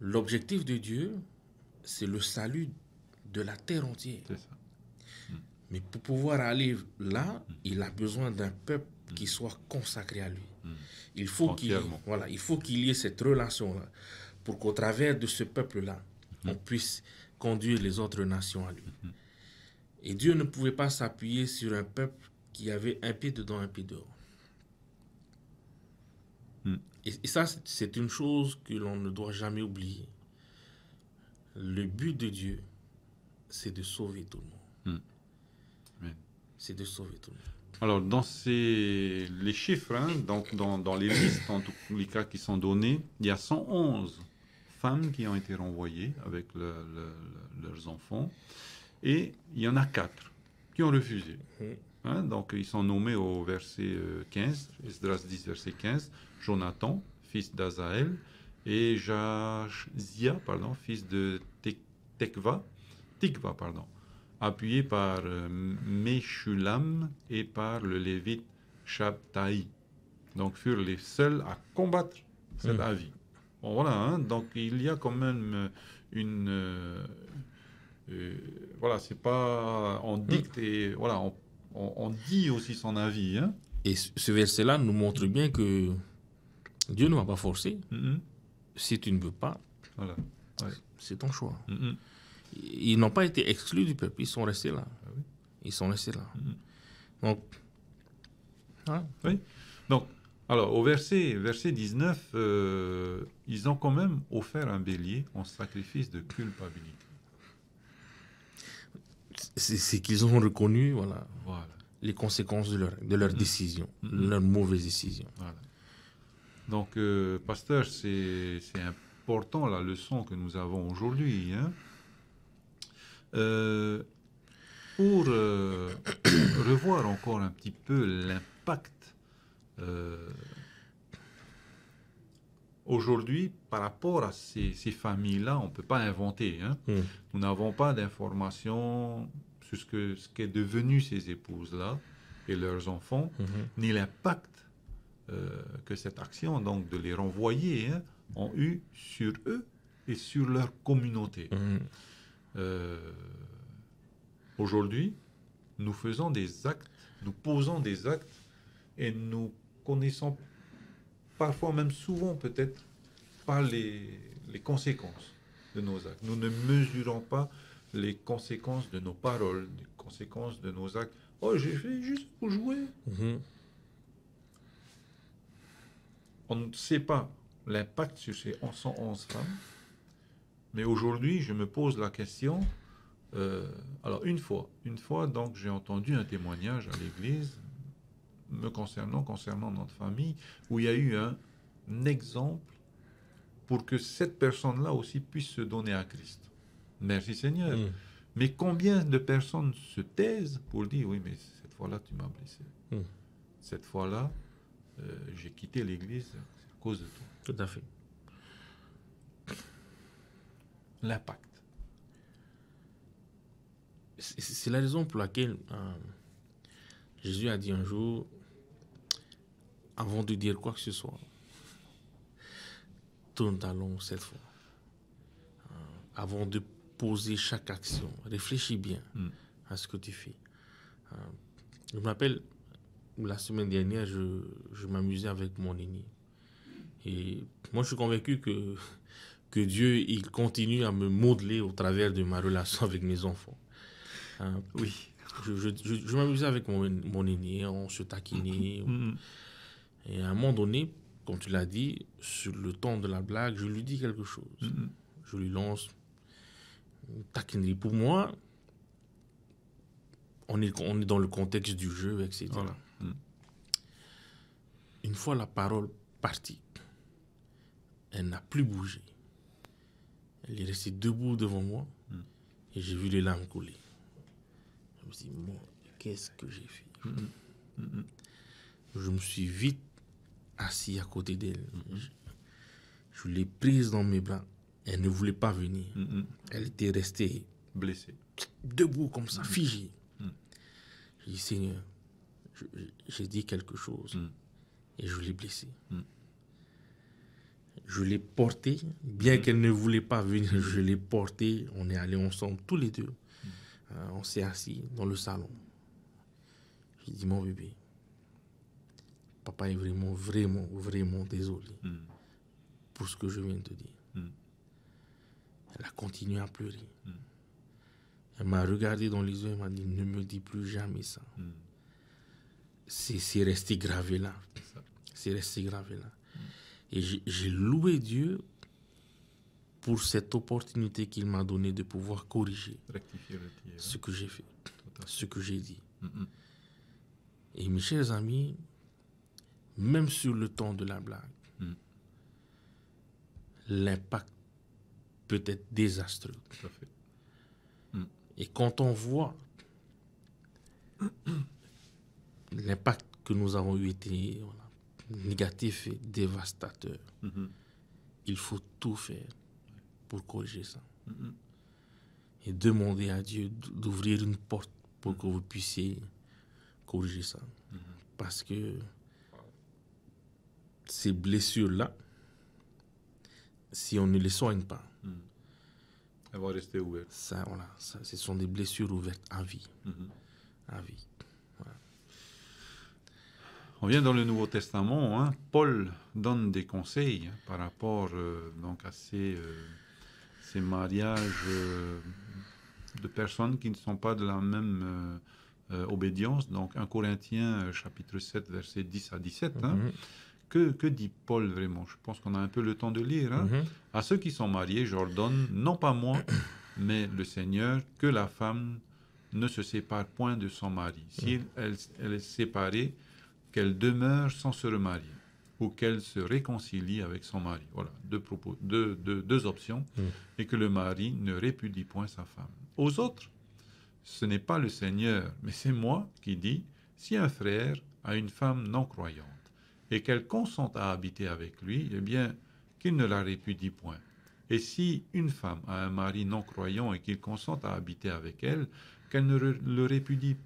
l'objectif de Dieu, c'est le salut de la terre entière. Mm. Mais pour pouvoir aller là, mm. il a besoin d'un peuple qui mm. soit consacré à lui. Mm. Il faut qu'il voilà, il faut qu'il y ait cette relation-là pour qu'au travers de ce peuple-là, mm. on puisse conduire les autres nations à lui. Mm-hmm. Et Dieu ne pouvait pas s'appuyer sur un peuple qui avait un pied dedans, un pied dehors. Et, ça, c'est une chose que l'on ne doit jamais oublier. Le but de Dieu, c'est de sauver tout le monde. C'est de sauver tout le monde. Alors, dans ces, les chiffres, hein, donc dans, les listes, en tous les cas qui sont donnés, il y a 111 femmes qui ont été renvoyées avec leurs enfants, et il y en a 4 qui ont refusé. Mm-hmm. Hein, donc, ils sont nommés au verset 15, euh, Esdras 10, verset 15, Jonathan, fils d'Azaël, et Jazia, pardon, fils de Tekva, Tikva, pardon appuyé par euh, Meshulam et par le lévite Shabtai. Donc furent les seuls à combattre cet hmm. avis. voilà, hein. donc il y a quand même euh, une... Euh, voilà, c'est pas... On hmm. dicte et voilà, on, dit aussi son avis. Hein. Et ce verset-là nous montre bien que Dieu ne va pas forcé. Mm-hmm. Si tu ne veux pas, voilà. c'est ton choix. Mm-hmm ils n'ont pas été exclus du peuple, ils sont restés là. Ah ils sont restés là. Mhm. Donc, hein? Oui. Donc, alors, au verset, verset 19, euh, ils ont quand même offert un bélier en sacrifice de culpabilité. C'est qu'ils ont reconnu voilà, les conséquences de leur, de leur mhm. décision, mhm. leur mauvaise décision. Donc, euh, pasteur, c'est important la leçon que nous avons aujourd'hui. Hein? Euh, pour euh, revoir encore un petit peu l'impact euh, aujourd'hui par rapport à ces, familles-là, on ne peut pas inventer. Hein. Hmm. Nous n'avons pas d'informations sur ce, que, ce qu'est devenu ces épouses-là et leurs enfants, hmm. ni l'impact que cette action, donc de les renvoyer, a hein, ont eu sur eux et sur leur communauté. Hmm. Euh, aujourd'hui, nous faisons des actes, nous posons des actes et nous connaissons parfois, même souvent peut-être, pas les, conséquences de nos actes. Nous ne mesurons pas les conséquences de nos paroles, les conséquences de nos actes. Oh, j'ai fait juste pour jouer. Mhm. On ne sait pas l'impact sur ces 111 femmes mais aujourd'hui, je me pose la question. Euh, alors une fois, une fois, donc j'ai entendu un témoignage à l'Église me concernant, concernant notre famille, où il y a eu un, exemple pour que cette personne-là aussi puisse se donner à Christ. Merci Seigneur. Mm. Mais combien de personnes se taisent pour dire oui, mais cette fois-là, tu m'as blessé. Mm. Cette fois-là, euh, j'ai quitté l'Église à cause de toi. Tout à fait l'impact. C'est la raison pour laquelle euh, Jésus a dit un jour, avant de dire quoi que ce soit, tourne ta langue cette fois. Euh, avant de poser chaque action, réfléchis bien hmm. à ce que tu fais. Euh, je m'appelle, la semaine dernière, je, je m'amusais avec mon aîné. Et moi, je suis convaincu que que Dieu il continue à me modeler au travers de ma relation avec mes enfants. Hein, oui. Je, je, je, m'amusais avec mon, mon, aîné, on se taquinait. Mm-hmm. Mm-hmm. Et à un moment donné, comme tu l'as dit, sur le temps de la blague, je lui dis quelque chose. Mm-hmm. Je lui lance une taquinerie. Pour moi, on est, on est dans le contexte du jeu, etc. Mm. Une fois la parole partie, elle n'a plus bougé. Il est resté debout devant moi hmm. et j'ai vu les larmes couler. Je me suis dit, qu'est-ce que j'ai fait hmm, hmm, Je me suis vite assis à côté d'elle. Je, l'ai prise dans mes bras. Elle ne voulait pas venir. Elle était restée blessée. Debout comme ça, figée. J'ai dit, Seigneur, j'ai dit quelque chose et je l'ai blessée. Je l'ai porté, bien mm. qu'elle ne voulait pas venir, je l'ai porté. On est allés ensemble, tous les deux. Mm. Euh, on s'est assis dans le salon. J'ai dit, mon bébé, papa est vraiment, vraiment, vraiment désolé mm. pour ce que je viens de te dire. Elle a continué à pleurer. Elle m'a regardé dans les yeux et m'a dit, ne me dis plus jamais ça. C'est resté gravé là. C'est resté gravé là. Et j'ai loué Dieu pour cette opportunité qu'il m'a donnée de pouvoir corriger hein. ce que j'ai fait, ce que j'ai dit. Mm, mm. Et mes chers amis, même sur le temps de la blague, mm. l'impact peut être désastreux. Et quand on voit l'impact que nous avons eu été, négatif et dévastateur. Mm-hmm. Il faut tout faire pour corriger ça. Mm-hmm. Et demander à Dieu d'ouvrir une porte pour mm-hmm. que vous puissiez corriger ça. Parce que ces blessures-là, si on ne les soigne pas, elles vont rester ouvertes. ça, ce sont des blessures ouvertes à vie. À vie. On vient dans le Nouveau Testament, hein. Paul donne des conseils par rapport euh, donc à ces, euh, mariages euh, de personnes qui ne sont pas de la même obédience. Donc 1 Corinthiens chapitre 7 verset 10 à 17. Hein. Mhm. que, dit Paul vraiment Je pense qu'on a un peu le temps de lire. Hein. Mhm. À ceux qui sont mariés, j'ordonne, non pas moi, mais le Seigneur, que la femme ne se sépare point de son mari. Si mhm. elle, elle est séparée, qu'elle demeure sans se remarier ou qu'elle se réconcilie avec son mari. Voilà, deux, propos, deux, deux, options, mm. et que le mari ne répudie point sa femme. Aux autres, ce n'est pas le Seigneur, mais c'est moi qui dis, si un frère a une femme non croyante, et qu'elle consente à habiter avec lui, eh bien, qu'il ne la répudie point. Et si une femme a un mari non croyant et qu'il consente à habiter avec elle, qu'elle ne, le répudie,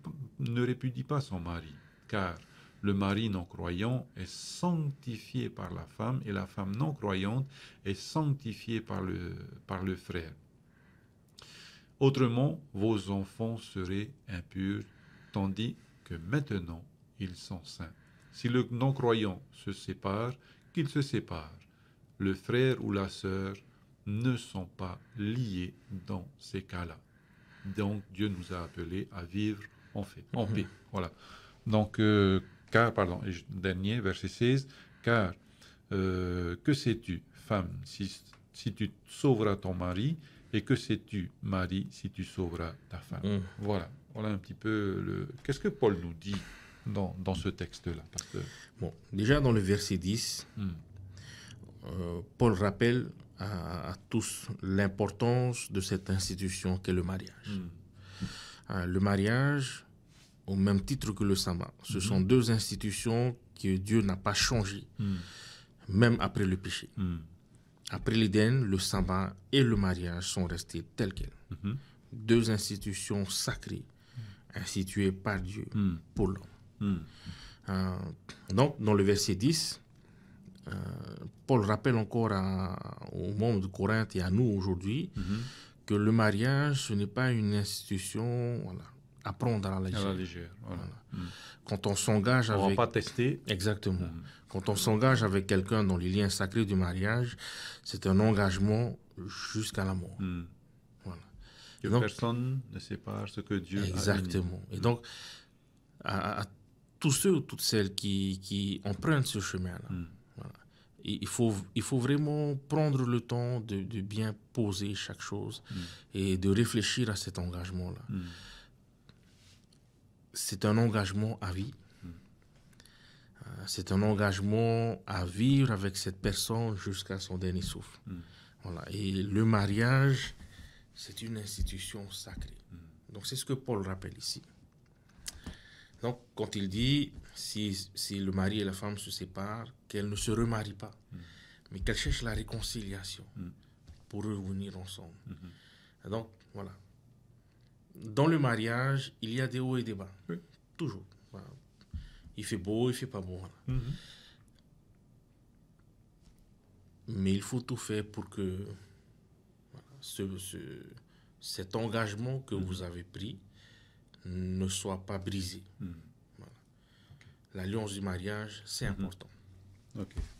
ne répudie pas son mari, car le mari non-croyant est sanctifié par la femme et la femme non-croyante est sanctifiée par le, par le frère. Autrement, vos enfants seraient impurs, tandis que maintenant ils sont saints. Si le non-croyant se sépare, qu'il se sépare. Le frère ou la sœur ne sont pas liés dans ces cas-là. Donc Dieu nous a appelés à vivre en, fait, mhm. paix. Voilà. Donc euh, car, pardon, dernier, verset 16, car euh, que sais-tu, femme, si, tu sauveras ton mari, et que sais-tu, mari, si tu sauveras ta femme. Mm. Voilà, on a un petit peu le... Qu'est-ce que Paul nous dit dans, ce texte-là que... bon, Déjà dans le verset 10, mm. euh, Paul rappelle à, tous l'importance de cette institution qu'est le mariage. Mm. Euh, le mariage au même titre que le sabbat. Ce mhm. sont deux institutions que Dieu n'a pas changées, mhm. même après le péché. Mhm. Après l'Éden, le sabbat et le mariage sont restés tels quels. Deux institutions sacrées, instituées par Dieu pour l'homme. Euh, donc, dans le verset 10, euh, Paul rappelle encore au aux membres de Corinthe et à nous aujourd'hui que le mariage, ce n'est pas une institution voilà, Apprendre prendre à la légère. Mm. Quand on s'engage avec... On va pas tester. Exactement. Mm. Quand on s'engage avec quelqu'un dans les liens sacrés du mariage, c'est un engagement jusqu'à la mort. Mm. personne ne pas ce que Dieu exactement. Exactement. Et donc, à, tous ceux ou toutes celles qui, qui empruntent ce chemin-là, il faut, il faut vraiment prendre le temps de, bien poser chaque chose et de réfléchir à cet engagement-là c'est un engagement à vie. Euh, c'est un engagement à vivre avec cette personne jusqu'à son dernier souffle. Mm. Voilà. Et le mariage, c'est une institution sacrée. Mm. Donc c'est ce que Paul rappelle ici. Donc quand il dit, si, si le mari et la femme se séparent, qu'elles ne se remarient pas, mm. mais qu'elles cherchent la réconciliation pour revenir ensemble. Mm-hmm. Donc voilà, dans le mariage, il y a des hauts et des bas. Toujours. Il fait beau, il fait pas beau. Mhm. Mais il faut tout faire pour que ce, cet engagement que mhm. vous avez pris ne soit pas brisé. Mhm. L'alliance du mariage, c'est important.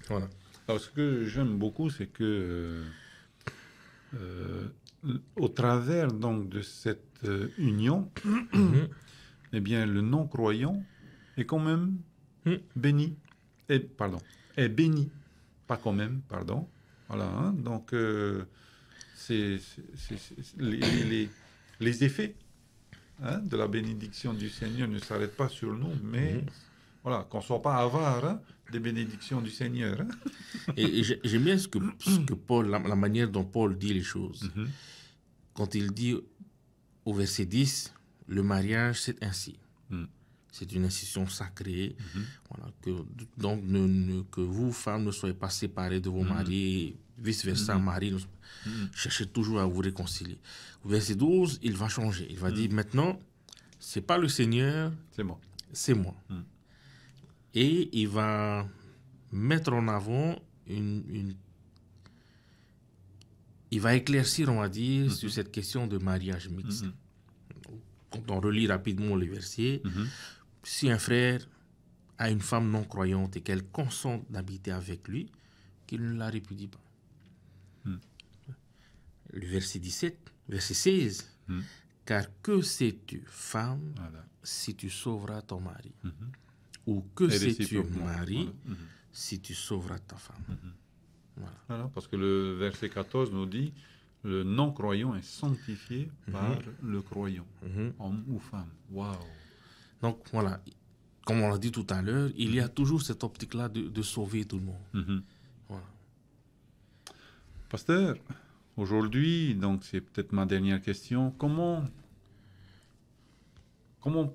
Voilà. ce que j'aime beaucoup, c'est que euh, au travers donc de cette euh, union, mm-hmm. eh bien, le non-croyant est quand même mm-hmm. béni. Et, pardon, est béni. Pas quand même, pardon. Voilà. Hein. donc, euh, c'est les, effets hein, de la bénédiction du Seigneur ne s'arrêtent pas sur nous, mais mm-hmm. voilà, qu'on ne soit pas avare. Hein? des bénédictions du Seigneur. Hein. et, j'aime bien que, Paul, la, manière dont Paul dit les choses. Mm-hmm. Quand il dit au verset 10, le mariage, c'est ainsi. Mm. C'est une institution sacrée. Mm-hmm. que, donc, ne, que vous, femmes, ne soyez pas séparées de vos mm-hmm. maris, vice-versa, mari. Cherchez toujours à vous réconcilier. Au verset 12, il va changer. Il va mm. dire maintenant, c'est pas le Seigneur, c'est moi. C'est moi. Mm. Et il va mettre en avant une, il va éclaircir, on va dire, mhm. sur cette question de mariage mixte. Mhm. Quand on relit rapidement les verset, mhm. si un frère a une femme non croyante et qu'elle consente d'habiter avec lui, qu'il ne la répudie pas. Le verset 17, verset 16. Car que sais-tu, femme, si tu sauveras ton mari ou que sais-tu, Marie, si tu sauveras ta femme. Mhm. Voilà. parce que le verset 14 nous dit le non-croyant est sanctifié mhm. par le croyant, mhm. homme ou femme. Waouh Donc voilà, comme on l'a dit tout à l'heure, il y a toujours cette optique-là de, sauver tout le monde. voilà. Pasteur, aujourd'hui, donc c'est peut-être ma dernière question, comment, comment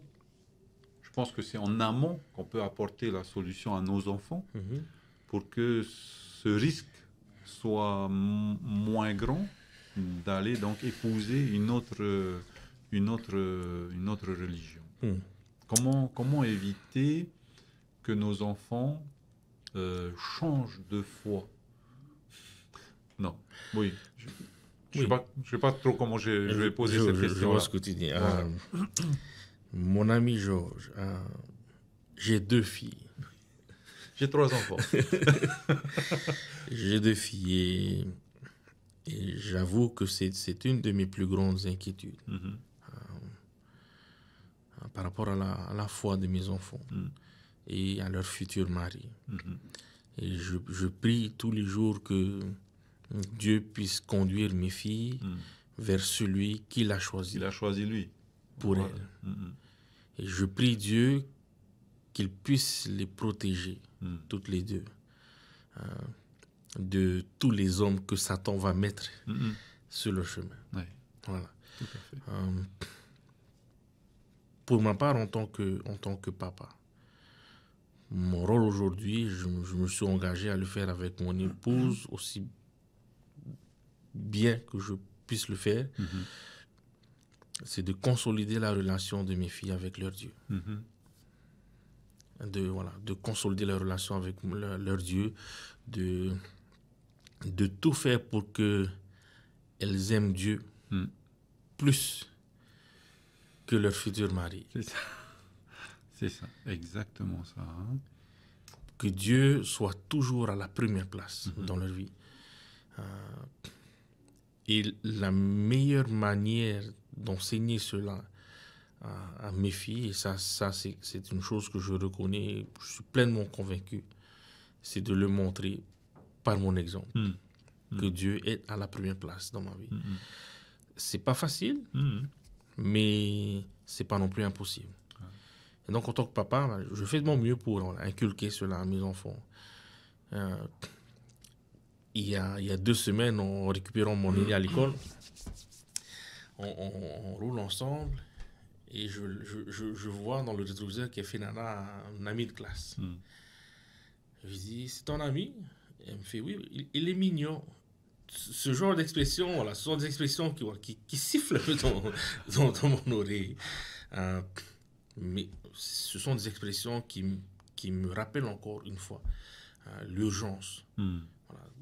pense que c'est en amont qu'on peut apporter la solution à nos enfants mhm. pour que ce risque soit moins grand d'aller donc épouser une autre, une autre, une autre religion. Mhm. Comment, comment éviter que nos enfants euh, changent de foi Non, oui. Je ne sais, pas trop comment je, vais poser cette question. ce hein. Mon ami Georges, hein, j'ai deux filles. J'ai trois enfants. j'ai deux filles et, j'avoue que c'est une de mes plus grandes inquiétudes mm-hmm. hein, par rapport à la, foi de mes enfants mm. et à leur futur mari. Mm-hmm. Et je, prie tous les jours que Dieu puisse conduire mes filles mm. vers celui qu'il a choisi. Il a choisi lui. Pour elle. Mm-hmm je prie Dieu qu'il puisse les protéger, hmm. toutes les deux, hein, de tous les hommes que Satan va mettre hmm, hmm. sur le chemin. Voilà. Hum, pour ma part, en tant que, en tant que papa, mon rôle aujourd'hui, je, me suis engagé à le faire avec mon épouse aussi bien que je puisse le faire c'est de consolider la relation de mes filles avec leur Dieu. Mm-hmm. de, voilà, de consolider la relation avec leur, Dieu, de, de tout faire pour que elles aiment Dieu mm. plus que leur futur mari. C'est ça. C'est ça, exactement ça. Hein. Que Dieu soit toujours à la première place mm-hmm. dans leur vie. Euh, et la meilleure manière d'enseigner cela à, mes filles. Et ça, ça c'est une chose que je reconnais, je suis pleinement convaincu. C'est de le montrer par mon exemple. Hmm. Que hmm. Dieu est à la première place dans ma vie. Ce hmm, C'est pas facile, mais c'est pas non plus impossible. Ah. Et donc, en tant que papa, bah, je fais de mon mieux pour inculquer cela à mes enfants. Euh, il, y a, il, y a, deux semaines, en récupérant mon idée à l'école, on, roule ensemble et je, vois dans le rétroviseur qu'il y a un ami de classe. Hmm. Je lui dis, c'est ton ami Elle me fait, oui, il, est mignon. Ce genre d'expression, voilà, ce sont des qui, qui, qui siffle dans, mon oreille. Euh, mais ce sont des expressions qui, qui me rappellent encore une fois euh, l'urgence. Hmm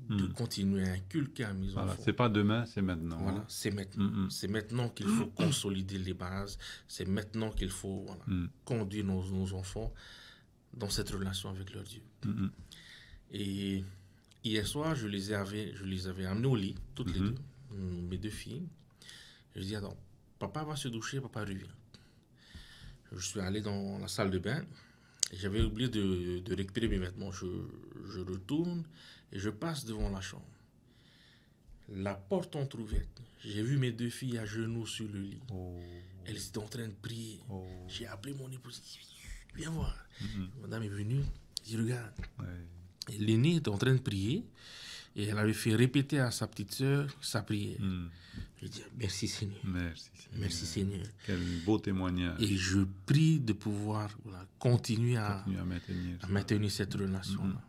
de hmm. continuer à inculquer à mes voilà, enfants. C'est pas demain, c'est maintenant. Voilà, hein. c'est maintenant. Hmm, hmm. C'est maintenant qu'il faut consolider les bases. C'est maintenant qu'il faut conduire nos, enfants dans cette relation avec leur Dieu. Et hier soir, je les avais, je les avais amenés au lit, toutes les deux, mes deux filles. Je dis attends, papa va se doucher, papa revient. Je suis allé dans la salle de bain. J'avais oublié de, récupérer mes vêtements. Je, je retourne et je passe devant la chambre. La porte entrouverte, j'ai vu mes deux filles à genoux sur le lit. Oh. Elles étaient en train de prier. Oh. J'ai appelé mon épouse. Viens voir. Mm-hmm. Madame est venue. Je regarde. Ouais. l'aînée était en train de prier. Et elle avait fait répéter à sa petite sœur sa prière. Mm. Je dis merci Seigneur. Merci Seigneur. Merci Seigneur. Quel beau témoignage. Et je prie de pouvoir continuer, à, à, maintenir, cette relation-là.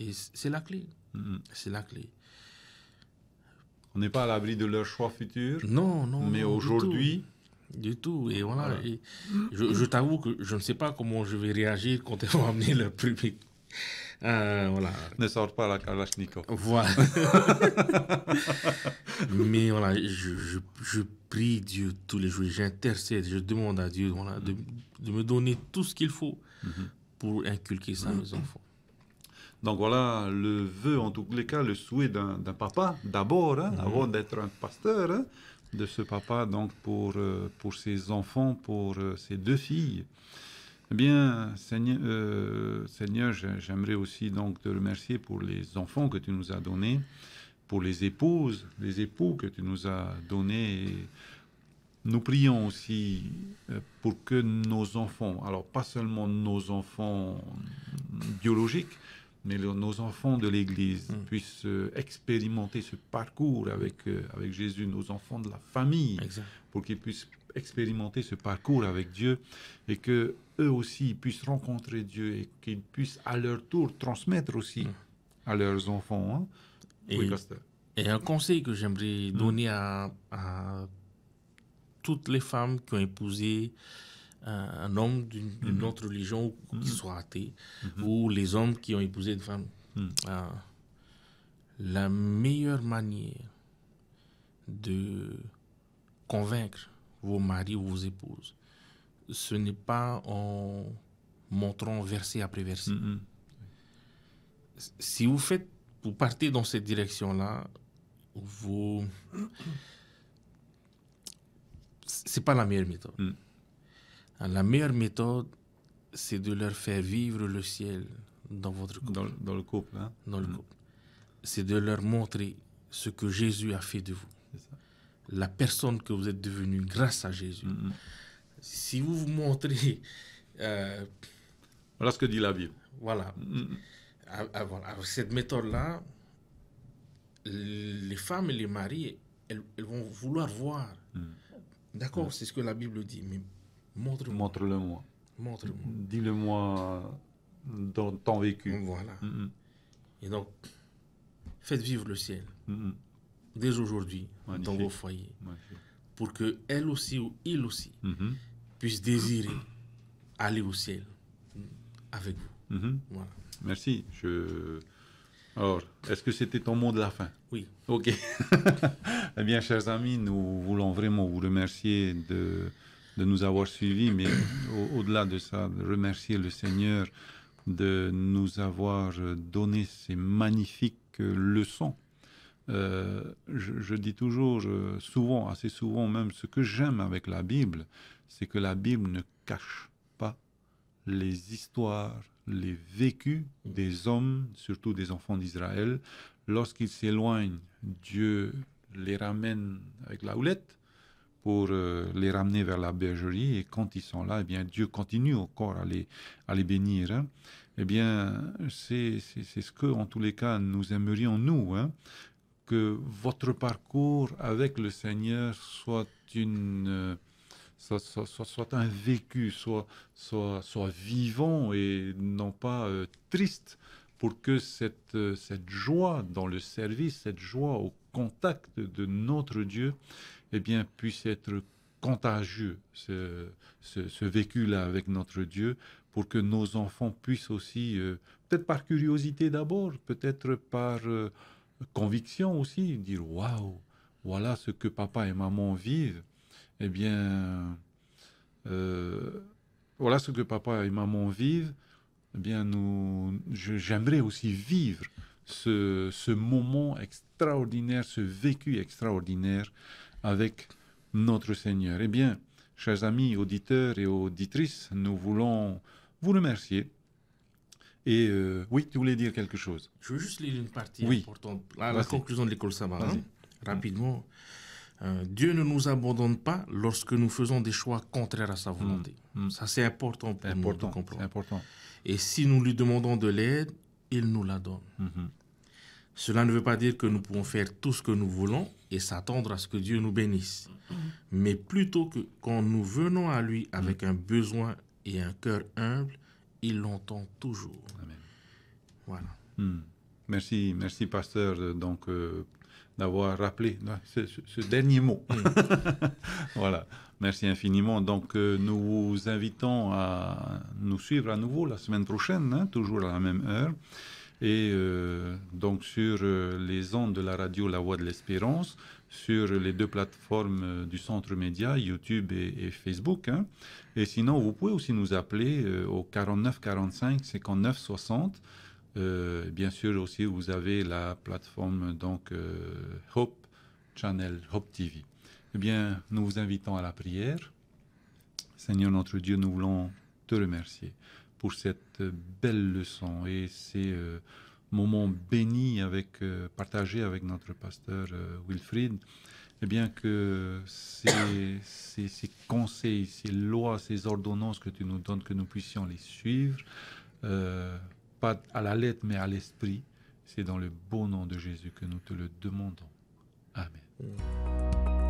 Mm-hmm. Et c'est la clé. C'est la clé. On n'est pas à l'abri de leurs choix futurs. Non, non. Mais aujourd'hui. Du tout. Et voilà. je, t'avoue que je ne sais pas comment je vais réagir quand ils vont amener le public. Euh, voilà. Ne sort pas la Kalachnikov. Voilà. Mais voilà, je, je, prie Dieu tous les jours, j'intercède, je demande à Dieu de, de, me donner tout ce qu'il faut mm-hmm. pour inculquer ça à mes mm-hmm. enfants. Donc voilà le vœu, en tous les cas, le souhait d'un papa, d'abord, hein, mhm. avant d'être un pasteur, hein, de ce papa, donc pour, euh, pour ses enfants, pour euh, ses deux filles. Eh bien, euh, Seigneur, j'aimerais aussi donc te remercier pour les enfants que tu nous as donnés, pour les épouses, les époux que tu nous as donnés. nous prions aussi pour que nos enfants, alors pas seulement nos enfants biologiques, mais nos enfants de l'Église mm. puissent euh, expérimenter ce parcours avec, euh, avec Jésus, nos enfants de la famille, pour qu'ils puissent expérimenter ce parcours avec Dieu et que eux aussi puissent rencontrer Dieu et qu'ils puissent à leur tour transmettre aussi mm. à leurs enfants. Hein. Et, et, un conseil que j'aimerais mm. donner à, à, toutes les femmes qui ont épousé un, homme d'une mm-hmm. autre religion qui mm-hmm. soit athée, mm-hmm. ou les hommes qui ont épousé une femme. Mm. Ah. la meilleure manière de convaincre vos maris ou vos épouses, ce n'est pas en montrant verset après verset. Si vous faites, vous partez dans cette direction-là, vous, c'est pas la meilleure méthode. Mm. La meilleure méthode, c'est de leur faire vivre le ciel dans votre couple. Dans, le couple. Hein? Dans le mm. C'est de leur montrer ce que Jésus a fait de vous. La personne que vous êtes devenue grâce à Jésus. Mm, mm. Si vous vous montrez. Euh, voilà ce que dit la Bible. Voilà. Ah, ah, cette méthode-là, les femmes et les maris, elles vont vouloir voir. D'accord, c'est ce que la Bible dit. Mais Montre-le-moi. Montre-le-moi. Montre le moi montre le moi dis le moi dans euh, ton vécu. Voilà. Mm, mm. Et donc, faites vivre le ciel mm, dès aujourd'hui dans vos foyers pour que elle aussi ou il aussi puisse désirer aller au ciel avec vous. Voilà. Merci. Je... Alors, est-ce que c'était ton mot de la fin Oui. OK. eh bien, chers amis, nous voulons vraiment vous remercier de de nous avoir suivis, mais au-delà de ça, remercier le Seigneur de nous avoir donné ces magnifiques leçons. Euh, je, dis toujours, souvent, assez souvent même, ce que j'aime avec la Bible, c'est que la Bible ne cache pas les histoires, les vécus des hommes, surtout des enfants d'Israël. Lorsqu'ils s'éloignent, Dieu les ramène avec la houlette pour euh, les ramener vers la bergerie. Et quand ils sont là, eh bien, Dieu continue encore à les, à les bénir. Hein. Eh bien, c'est ce que, en tous les cas, nous aimerions, nous, hein, que votre parcours avec le Seigneur soit une... Euh, soit, soit, soit, soit, un vécu, soit, soit, soit vivant et non pas euh, triste, pour que cette, cette joie dans le service, cette joie au contact de notre Dieu, eh bien, puisse être contagieux, ce, vécu-là avec notre Dieu, pour que nos enfants puissent aussi, euh, peut-être par curiosité d'abord, peut-être par euh, conviction aussi, dire waouh, voilà ce que papa et maman vivent. Eh bien, euh, voilà ce que papa et maman vivent. Eh bien, nous, j'aimerais aussi vivre ce, ce, moment extraordinaire, ce vécu extraordinaire avec notre Seigneur. Eh bien, chers amis auditeurs et auditrices, nous voulons vous remercier. Et euh, oui, tu voulais dire quelque chose Je veux juste lire une partie oui. importante, la, conclusion de l'école hein. va rapidement. Euh, Dieu ne nous abandonne pas lorsque nous faisons des choix contraires à sa hmm. volonté. Hmm. Ça, c'est important pour important, comprendre. Important. Et si nous lui demandons de l'aide, il nous la donne. Mhm. Cela ne veut pas dire que nous pouvons faire tout ce que nous voulons et s'attendre à ce que Dieu nous bénisse. Mm-hmm. Mais plutôt que quand nous venons à lui avec un besoin et un cœur humble, il l'entend toujours. Voilà. Mm. Merci, merci pasteur euh, donc euh, d'avoir rappelé ce, dernier mot. Mm. voilà. Merci infiniment. Donc euh, nous vous invitons à nous suivre à nouveau la semaine prochaine, hein, toujours à la même heure et euh, donc sur euh, les ondes de la radio La Voix de l'Espérance, sur les deux plateformes euh, du Centre Média, YouTube et, Facebook. Hein. Et sinon, vous pouvez aussi nous appeler au 49 45 59 60. bien sûr, aussi, vous avez la plateforme donc Hope Channel, Hope TV. Eh bien, nous vous invitons à la prière. Seigneur notre Dieu, nous voulons te remercier pour cette euh, belle leçon et ces euh, moments bénis avec, euh, partagés avec notre pasteur wilfrid Wilfried. Eh bien que ces, ces, conseils, ces lois, ces ordonnances que tu nous donnes, que nous puissions les suivre, pas à la lettre mais à l'esprit. C'est dans le bon nom de Jésus que nous te le demandons. Amen. Mmh.